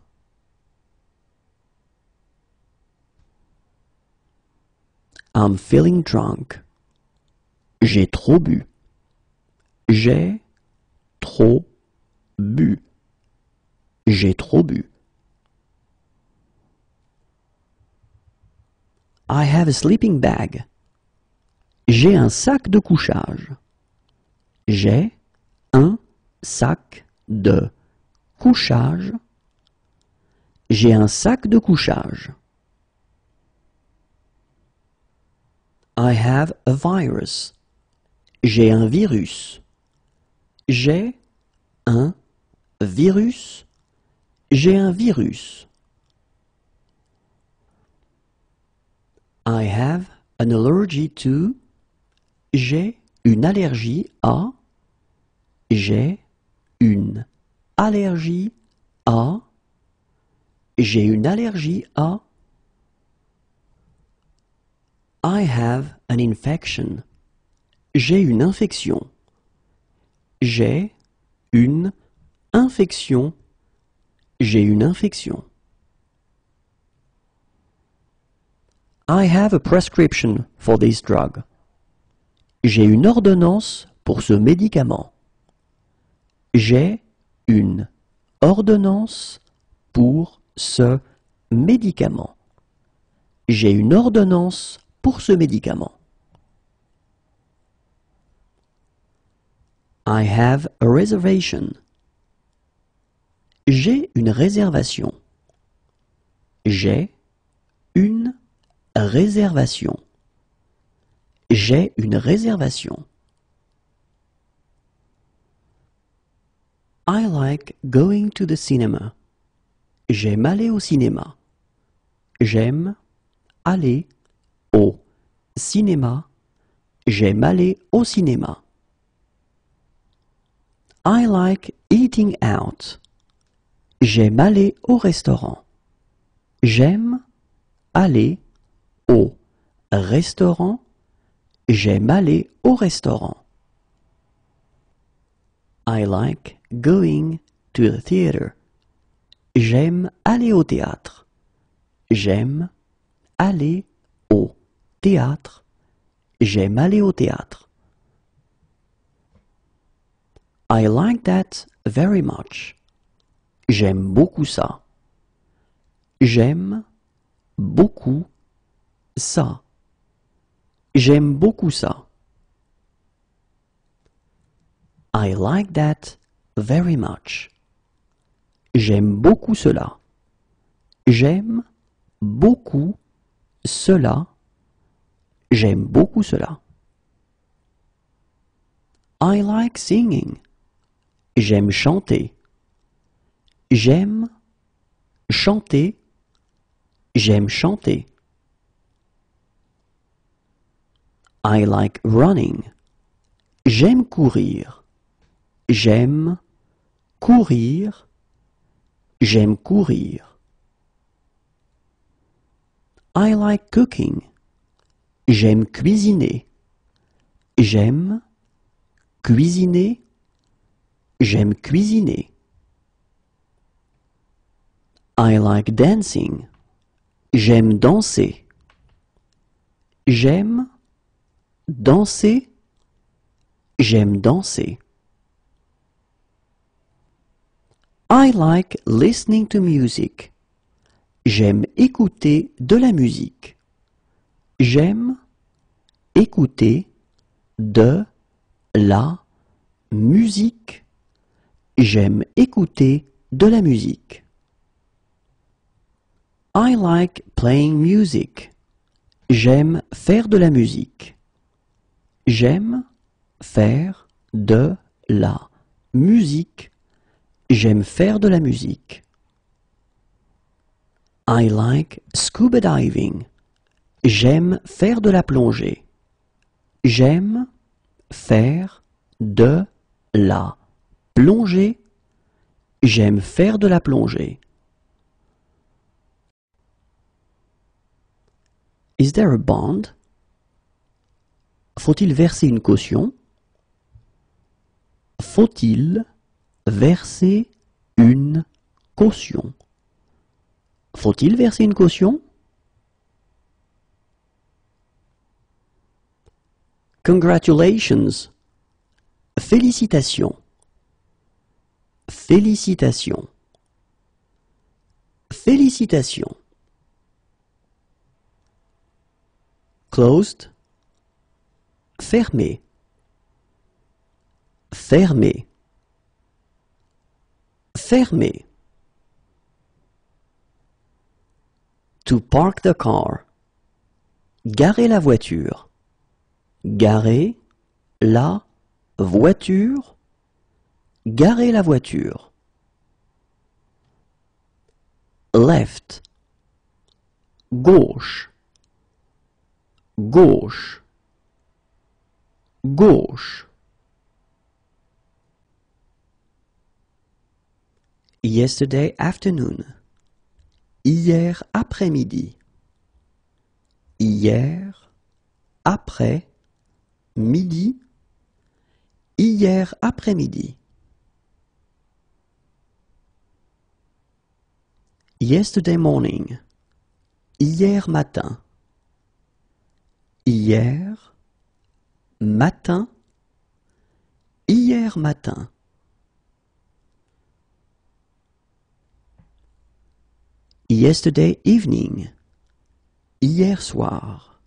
I'm feeling drunk. J'ai trop bu. J'ai trop bu. J'ai trop bu. I have a sleeping bag. J'ai un sac de couchage. J'ai un sac de couchage. J'ai un sac de couchage. I have a virus. J'ai un virus. J'ai un virus. J'ai un virus. I have an allergy to. J'ai une allergie à. J'ai une allergie à. J'ai une allergie à. I have an infection. J'ai une infection. J'ai une infection. J'ai une infection. I have a prescription for this drug. J'ai une ordonnance pour ce médicament. J'ai une ordonnance pour ce médicament. J'ai une ordonnance pour ce médicament. I have a reservation. J'ai une réservation. J'ai une réservation. J'ai une réservation. I like going to the cinema. J'aime aller au cinéma. J'aime aller au cinéma. J'aime aller au cinéma. I like eating out. J'aime aller au restaurant. J'aime aller au restaurant. J'aime aller au restaurant. I like going to the theater. J'aime aller au théâtre. J'aime aller au Théâtre. J'aime aller au théâtre. I like that very much. J'aime beaucoup ça. J'aime beaucoup ça. J'aime beaucoup ça. I like that very much. J'aime beaucoup cela. J'aime beaucoup cela. J'aime beaucoup cela. I like singing. J'aime chanter. J'aime chanter. J'aime chanter. I like running. J'aime courir. J'aime courir. J'aime courir. I like cooking. J'aime cuisiner. J'aime cuisiner. J'aime cuisiner. I like dancing. J'aime danser. J'aime danser. J'aime danser. I like listening to music. J'aime écouter de la musique. J'aime écouter de la musique. J'aime écouter de la musique. I like playing music. J'aime faire de la musique. J'aime faire de la musique. J'aime faire de la musique. I like scuba diving. J'aime faire de la plongée. J'aime faire de la plongée. J'aime faire de la plongée. Is there a bond? Faut-il verser une caution? Faut-il verser une caution? Faut-il verser une caution? Congratulations! Félicitations! Félicitations! Félicitations! Closed. Fermé. Fermé. Fermé. To park the car. Garer la voiture. Garer la voiture. Garer la voiture. Left. Gauche. Gauche. Gauche. Yesterday afternoon. Hier après-midi. Hier après midi hier après-midi. Yesterday morning. Hier matin. Hier matin. Hier matin. Yesterday evening. Hier soir.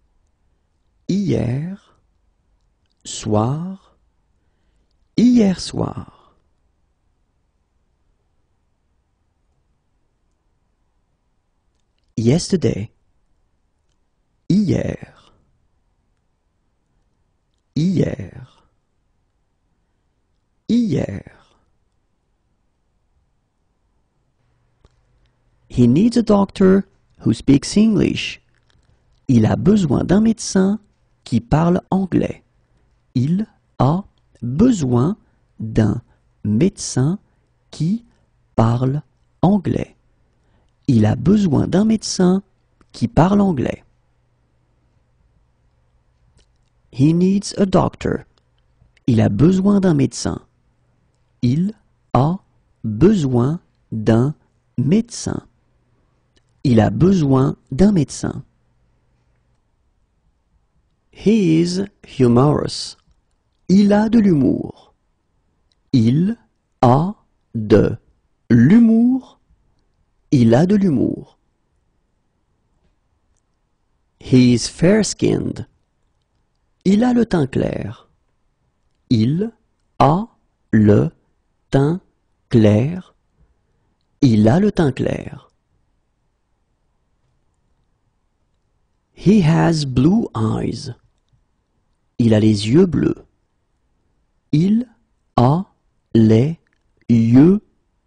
Hier soir, hier soir. Yesterday, hier, hier, hier. He needs a doctor who speaks English. Il a besoin d'un médecin qui parle anglais il a besoin d'un médecin qui parle anglais. Il a besoin d'un médecin qui parle anglais. He needs a doctor. Il a besoin d'un médecin. Il a besoin d'un médecin. Il a besoin d'un médecin. He is humorous. Il a de l'humour. Il a de l'humour. Il a de l'humour. He is fair-skinned. Il a le teint clair. Il a le teint clair. Il a le teint clair. He has blue eyes. Il a les yeux bleus. Il a les yeux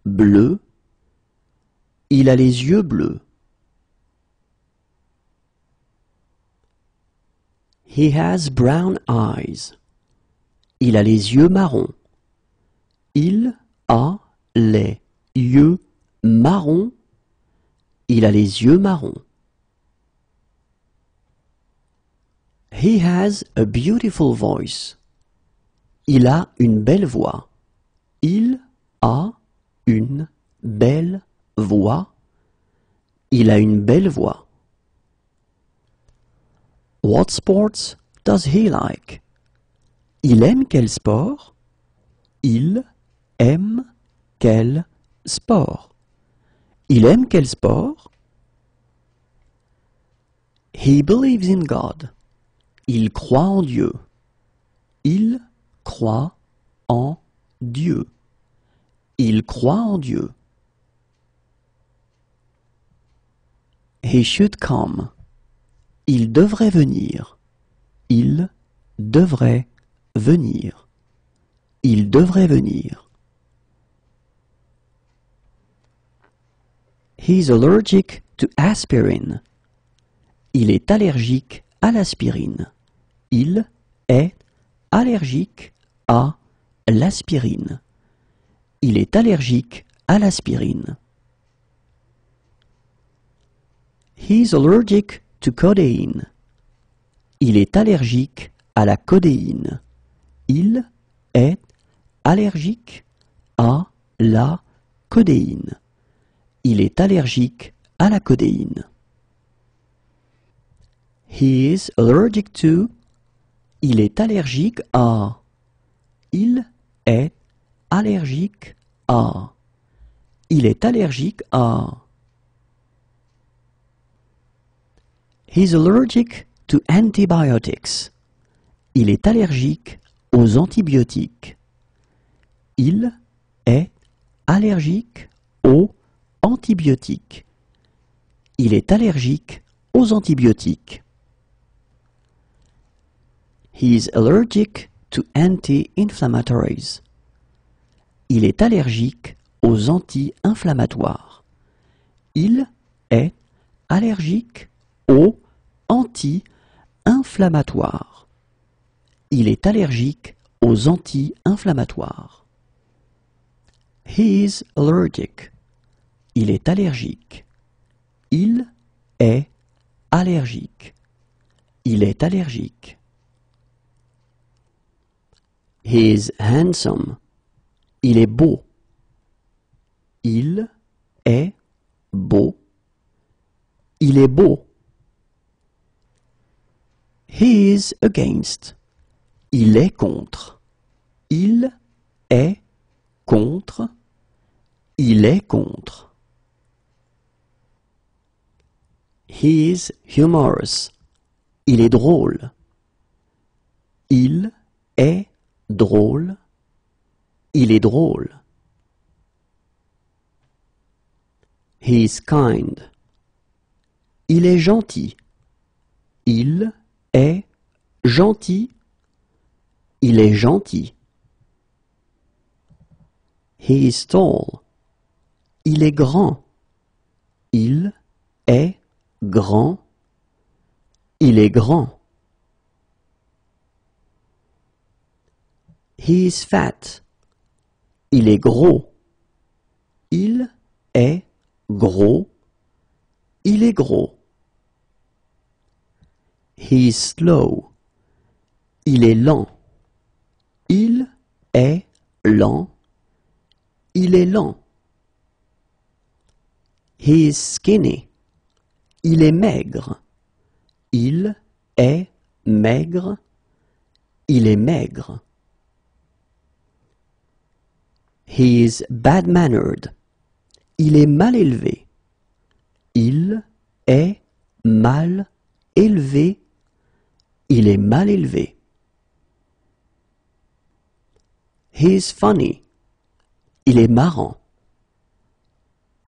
bleus. Il a les yeux bleus. He has brown eyes. Il a les yeux marrons. Il a les yeux marrons. Il a les yeux marrons. He has a beautiful voice. Il a une belle voix. Il a une belle voix. Il a une belle voix. What sports does he like? Il aime quel sport? Il aime quel sport? Il aime quel sport? He believes in God. Il croit en Dieu. Il croit en Dieu. Il croit en Dieu. He should come. Il devrait venir. Il devrait venir. Il devrait venir. He's allergic to aspirin. Il est allergique à l'aspirine. Il est allergique à l'aspirine. Il est allergique à l'aspirine. He's allergic to codeine. Il est allergique à la codéine. Il est allergique à la codéine. Il est allergique à la codéine. He is allergic to il est allergique à. Il est allergique à. Il est allergique à. He's allergic to antibiotics. Il est allergique aux antibiotiques. Il est allergique aux antibiotiques. Il est allergique aux antibiotiques. He is allergic to anti-inflammatories. Il est allergique aux anti-inflammatoires. Il est allergique aux anti-inflammatoires. Il est allergique aux anti-inflammatoires. He is allergic. Il est allergique. Il est allergique. Il est allergique. He is handsome. Il est beau. Il est beau. Il est beau. He is against. Il est contre. Il est contre. Il est contre. He is humorous. Il est drôle. Il est Drôle… il est drôle. He is kind. Il est gentil. Il est gentil. Il est gentil. He is tall. Il est grand. Il est grand. Il est grand. He is fat. Il est gros. Il est gros. Il est gros. He is slow. Il est lent. Il est lent. Il est lent. He is skinny. Il est maigre. Il est maigre. Il est maigre. He is bad-mannered. Il est mal élevé. Il est mal élevé. Il est mal élevé. He is funny. Il est marrant.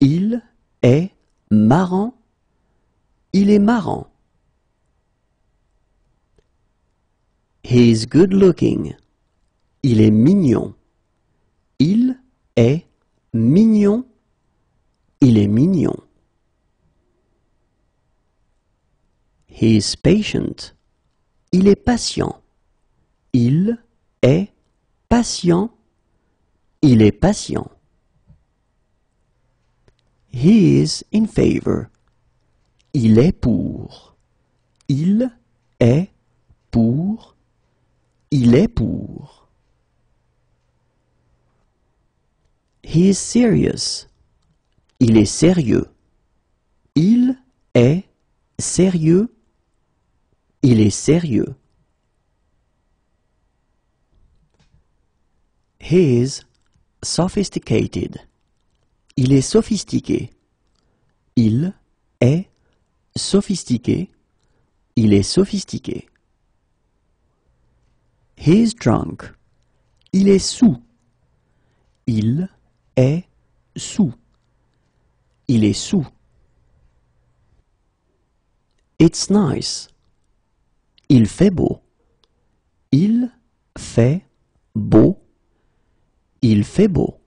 Il est marrant. Il est marrant. He is good looking. Il est mignon. Il est mignon, il est mignon. He is patient. Il est patient. Il est patient. Il est patient. He is in favor. Il est pour. Il est pour. Il est pour. He is serious. Il est sérieux. Il est sérieux. Il est sérieux. He is sophisticated. Il est sophistiqué. Il est sophistiqué. Il est sophistiqué. He is drunk. Il est sous. Il est sous. Il est sous. It's nice. Il fait beau. Il fait beau. Il fait beau.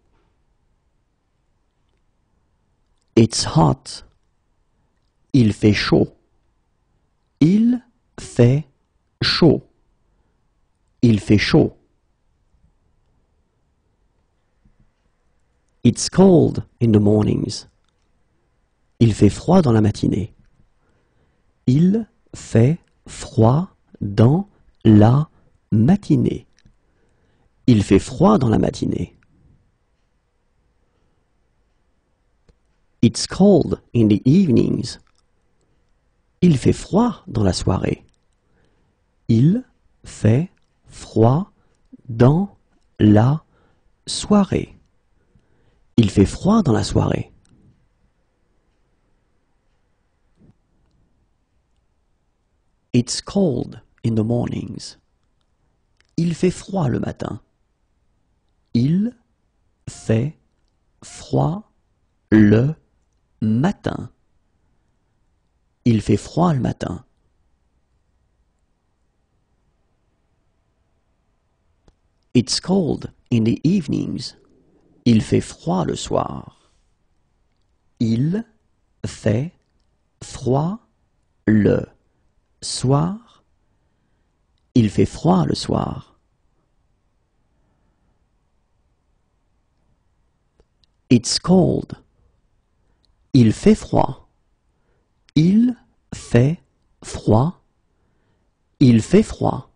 It's hot. Il fait chaud. Il fait chaud. Il fait chaud. It's cold in the mornings. Il fait froid dans la matinée. Il fait froid dans la matinée. Il fait froid dans la matinée. It's cold in the evenings. Il fait froid dans la soirée. Il fait froid dans la soirée. Il fait froid dans la soirée. It's cold in the mornings. Il fait froid le matin. Il fait froid le matin. Il fait froid le matin. It's cold in the evenings. Il fait froid le soir. Il fait froid le soir. Il fait froid le soir. It's cold. Il fait froid. Il fait froid. Il fait froid.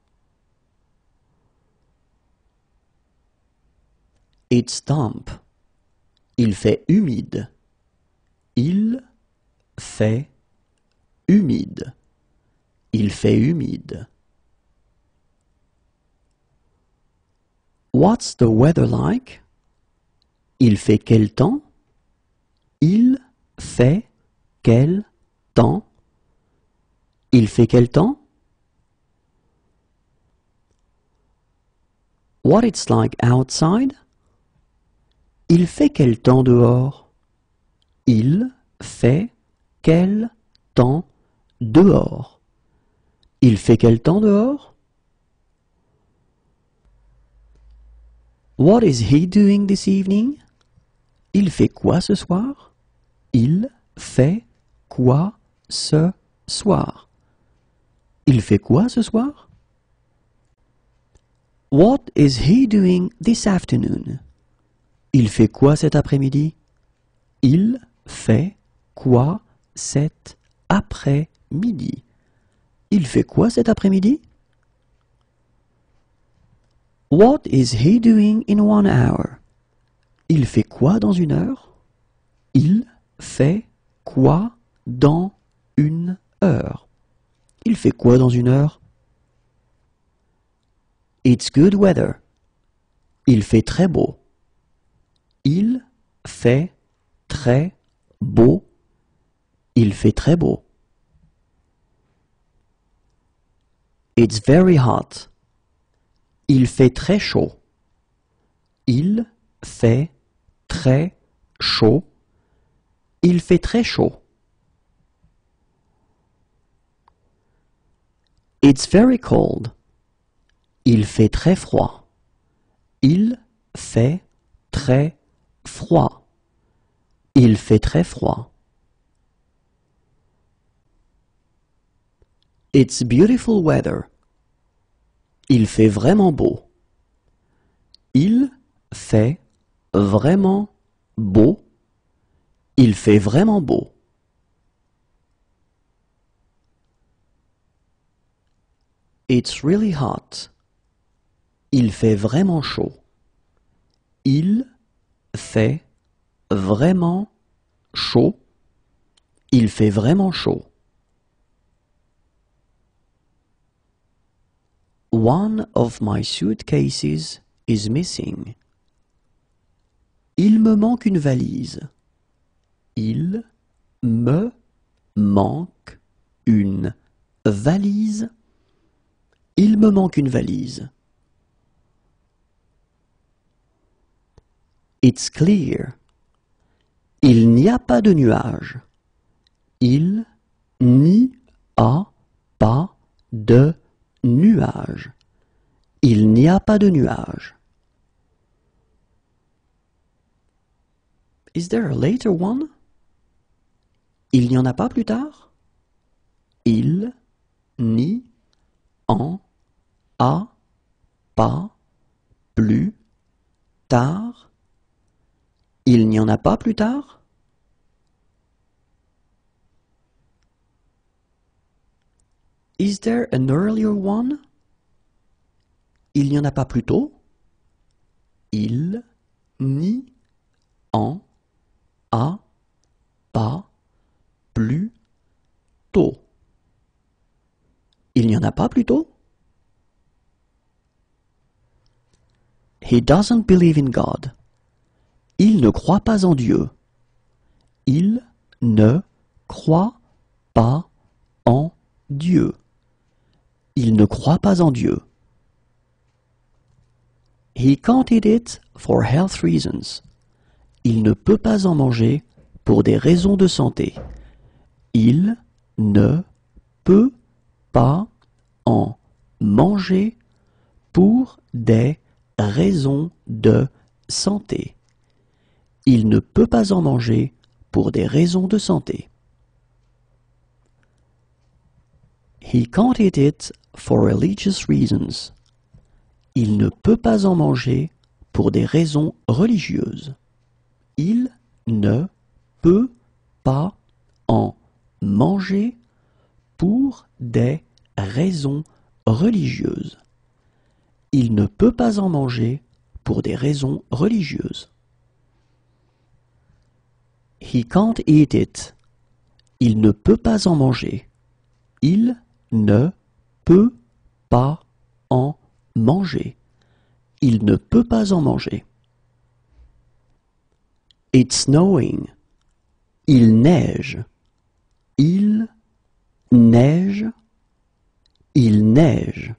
It's damp. Il fait humide. Il fait humide. Il fait humide. What's the weather like? Il fait quel temps? Il fait quel temps? Il fait quel temps? What it's like outside? Il fait quel temps dehors Il fait quel temps dehors Il fait quel temps dehors What is he doing this evening Il fait quoi ce soir Il fait quoi ce soir Il fait quoi ce soir What is he doing this afternoon il fait quoi cet après-midi Il fait quoi cet après-midi Il fait quoi cet après-midi What is he doing in one hour Il fait quoi dans une heure Il fait quoi dans une heure Il fait quoi dans une heure It's good weather. Il fait très beau. Il fait très beau. Il fait très beau. It's very hot. Il fait très chaud. Il fait très chaud. Il fait très chaud. It's very cold. Il fait très froid. Il fait très Froid. Il fait très froid. It's beautiful weather. Il fait vraiment beau. Il fait vraiment beau. Il fait vraiment beau. It's really hot. Il fait vraiment chaud. Il fait vraiment chaud. Il fait vraiment chaud. One of my suitcases is missing. Il me manque une valise. Il me manque une valise. Il me manque une valise. It's clear. Il n'y a pas de nuages. Il n'y a pas de nuages. Il n'y a pas de nuages. Is there a later one? Il n'y en a pas plus tard? Il n'y en a pas plus tard. Il n'y en a pas plus tard Is there an earlier one Il n'y en a pas plus tôt Il n'y en a pas plus tôt. Il n'y en a pas plus tôt He doesn't believe in God. Il ne croit pas en Dieu. Il ne croit pas en Dieu. Il ne croit pas en Dieu. He can't eat it for health reasons. Il ne peut pas en manger pour des raisons de santé. Il ne peut pas en manger pour des raisons de santé. Il ne peut pas en manger pour des raisons de santé. He can't eat it for religious reasons. Il ne peut pas en manger pour des raisons religieuses. Il ne peut pas en manger pour des raisons religieuses. Il ne peut pas en manger pour des raisons religieuses. He can't eat it. Il ne peut pas en manger. Il ne peut pas en manger. Il ne peut pas en manger. It's snowing. Il neige. Il neige. Il neige.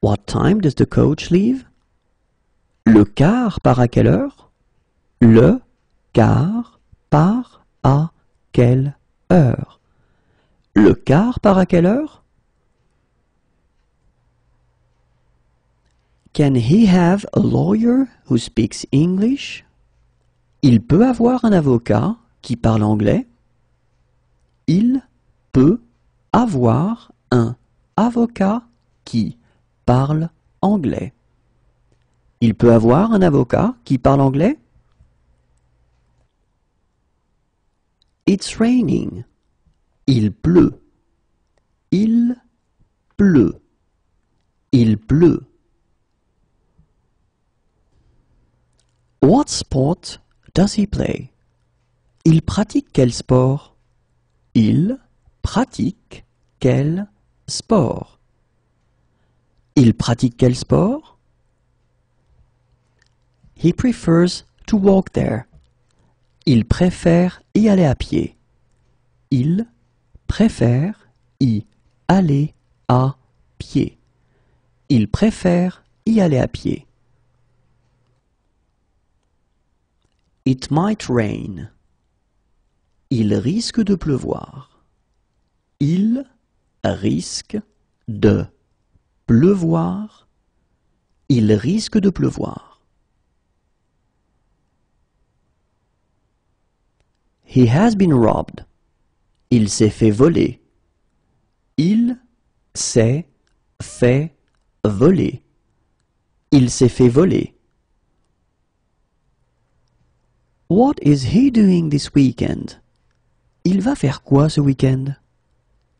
What time does the coach leave? Le car part à quelle heure? Le car par à quelle heure Le car par à quelle heure Can he have a lawyer who speaks English Il peut avoir un avocat qui parle anglais. Il peut avoir un avocat qui parle anglais. Il peut avoir un avocat qui parle anglais It's raining. Il pleut. Il pleut. Il pleut. What sport does he play? Il pratique quel sport? Il pratique quel sport? Il pratique quel sport? He prefers to walk there. Il préfère y aller à pied. Il préfère y aller à pied. Il préfère y aller à pied. It might rain. Il risque de pleuvoir. Il risque de pleuvoir. Il risque de pleuvoir. He has been robbed. Il s'est fait voler. Il s'est fait voler. Il s'est fait voler. What is he doing this weekend? Il va faire quoi ce week-end?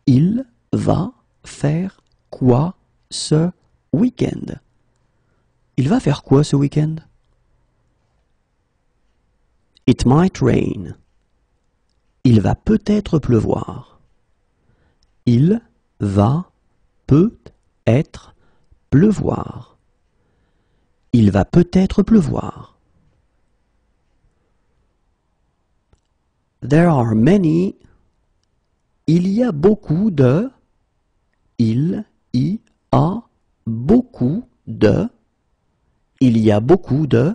Il va faire quoi ce week-end? Il va faire quoi ce week-end? It might rain. Il va peut-être pleuvoir. Il va peut-être pleuvoir. Il va peut-être pleuvoir. There are many. Il y a beaucoup de. Il y a beaucoup de. Il y a beaucoup de.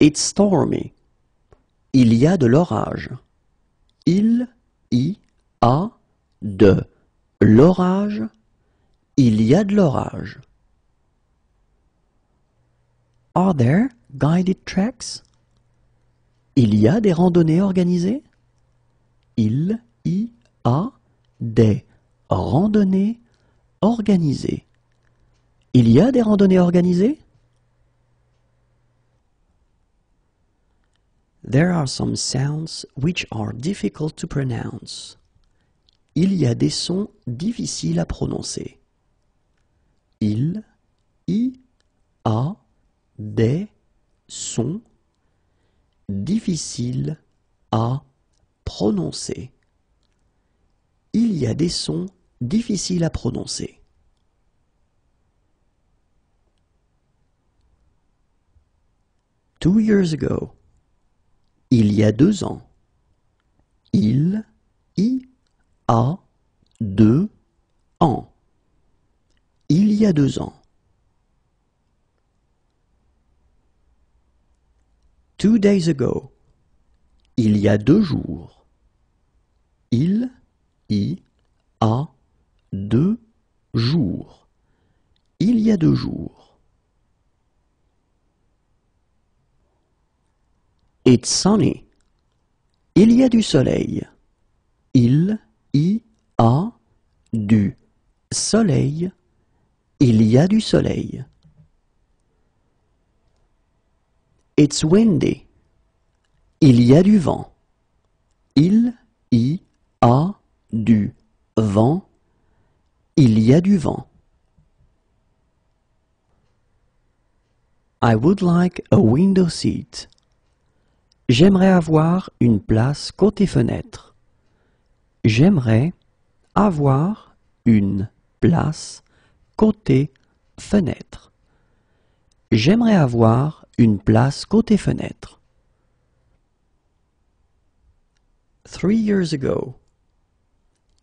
It's stormy. Il y a de l'orage. Il y a de l'orage. Il y a de l'orage. Are there guided tracks? Il y a des randonnées organisées? Il y a des randonnées organisées. Il y a des randonnées organisées? There are some sounds which are difficult to pronounce. Il y a des sons difficiles à prononcer. Il, y a des sons difficiles à prononcer. Il y a des sons difficiles à prononcer. Two years ago. Il y a deux ans. Il y a deux ans. Il y a deux ans. Two days ago. Il y a deux jours. Il y a deux jours. Il y a deux jours. It's sunny. Il y a du soleil. Il y a du soleil. Il y a du soleil. It's windy. Il y a du vent. Il y a du vent. Il y a du vent. I would like a window seat. J'aimerais avoir une place côté fenêtre. J'aimerais avoir une place côté fenêtre. J'aimerais avoir une place côté fenêtre. Three years ago.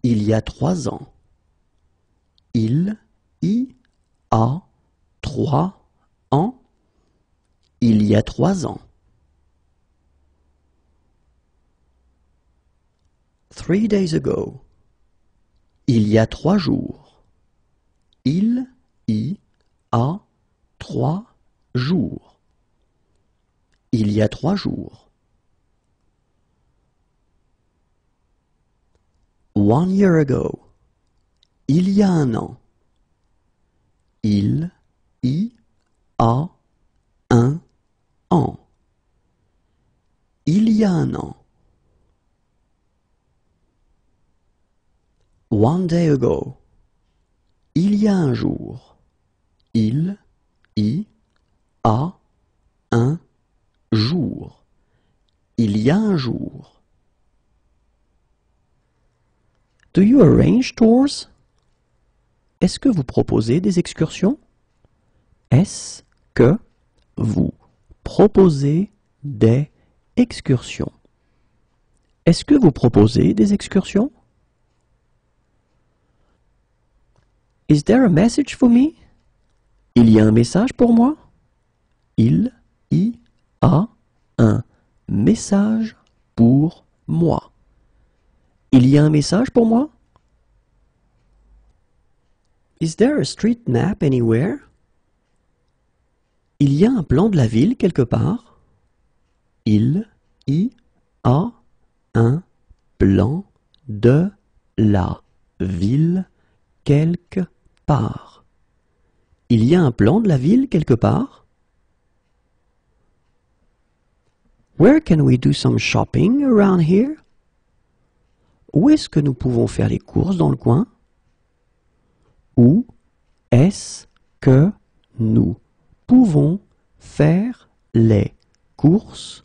Il y a trois ans. Il y a trois ans. Il y a trois ans. Three days ago. Il y a trois jours. Il y a trois jours. Il y a trois jours. One year ago. Il y a un an. Il y a un an. Il y a un an. One day ago. Il y a un jour. Il, y a, un, jour. Il y a un jour. Do you arrange tours? Est-ce que vous proposez des excursions? Est-ce que vous proposez des excursions? Est-ce que vous proposez des excursions? Is there a message for me? Il y a un message pour moi? Il y a un message pour moi. Il y a un message pour moi? Is there a street map anywhere? Il y a un plan de la ville quelque part? Il y a un plan de la ville quelque part il y a un plan de la ville quelque part Where can we do some shopping around here est-ce que nous pouvons faire les courses dans le coin Où est-ce que nous pouvons faire les courses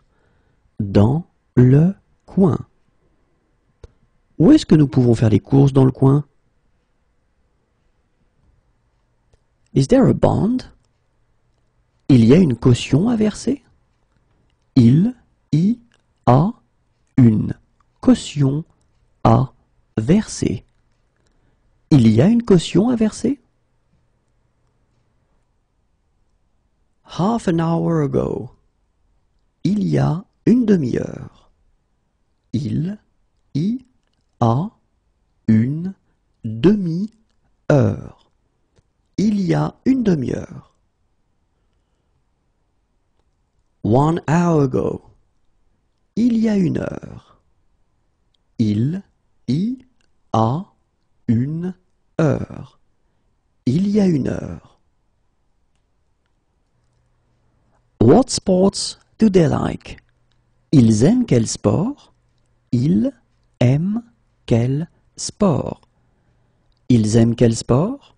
dans le coin Où est-ce que nous pouvons faire les courses dans le coin Is there a bond? Il y a une caution à verser? Il y a une caution à verser. Il y a une caution à verser? Half an hour ago. Il y a une demi-heure. Il y a une demi-heure. Il y a une demi-heure. One hour ago. Il y a une heure. Il y a une heure. Il y a une heure. What sports do they like? Ils aiment quel sport? Ils aiment quel sport? Ils aiment quel sport?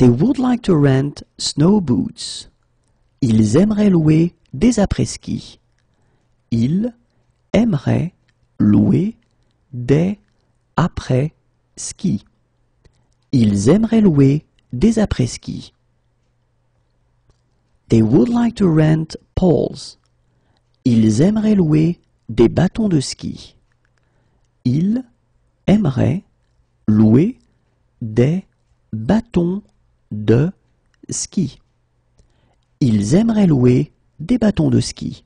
They would like to rent snow boots. Ils aimeraient louer des après-ski. Ils aimeraient louer des après-ski. Ils aimeraient des après They would like to rent poles. Ils aimeraient louer des bâtons de ski. Ils aimeraient louer des bâtons de ski. Ils aimeraient louer des bâtons de ski.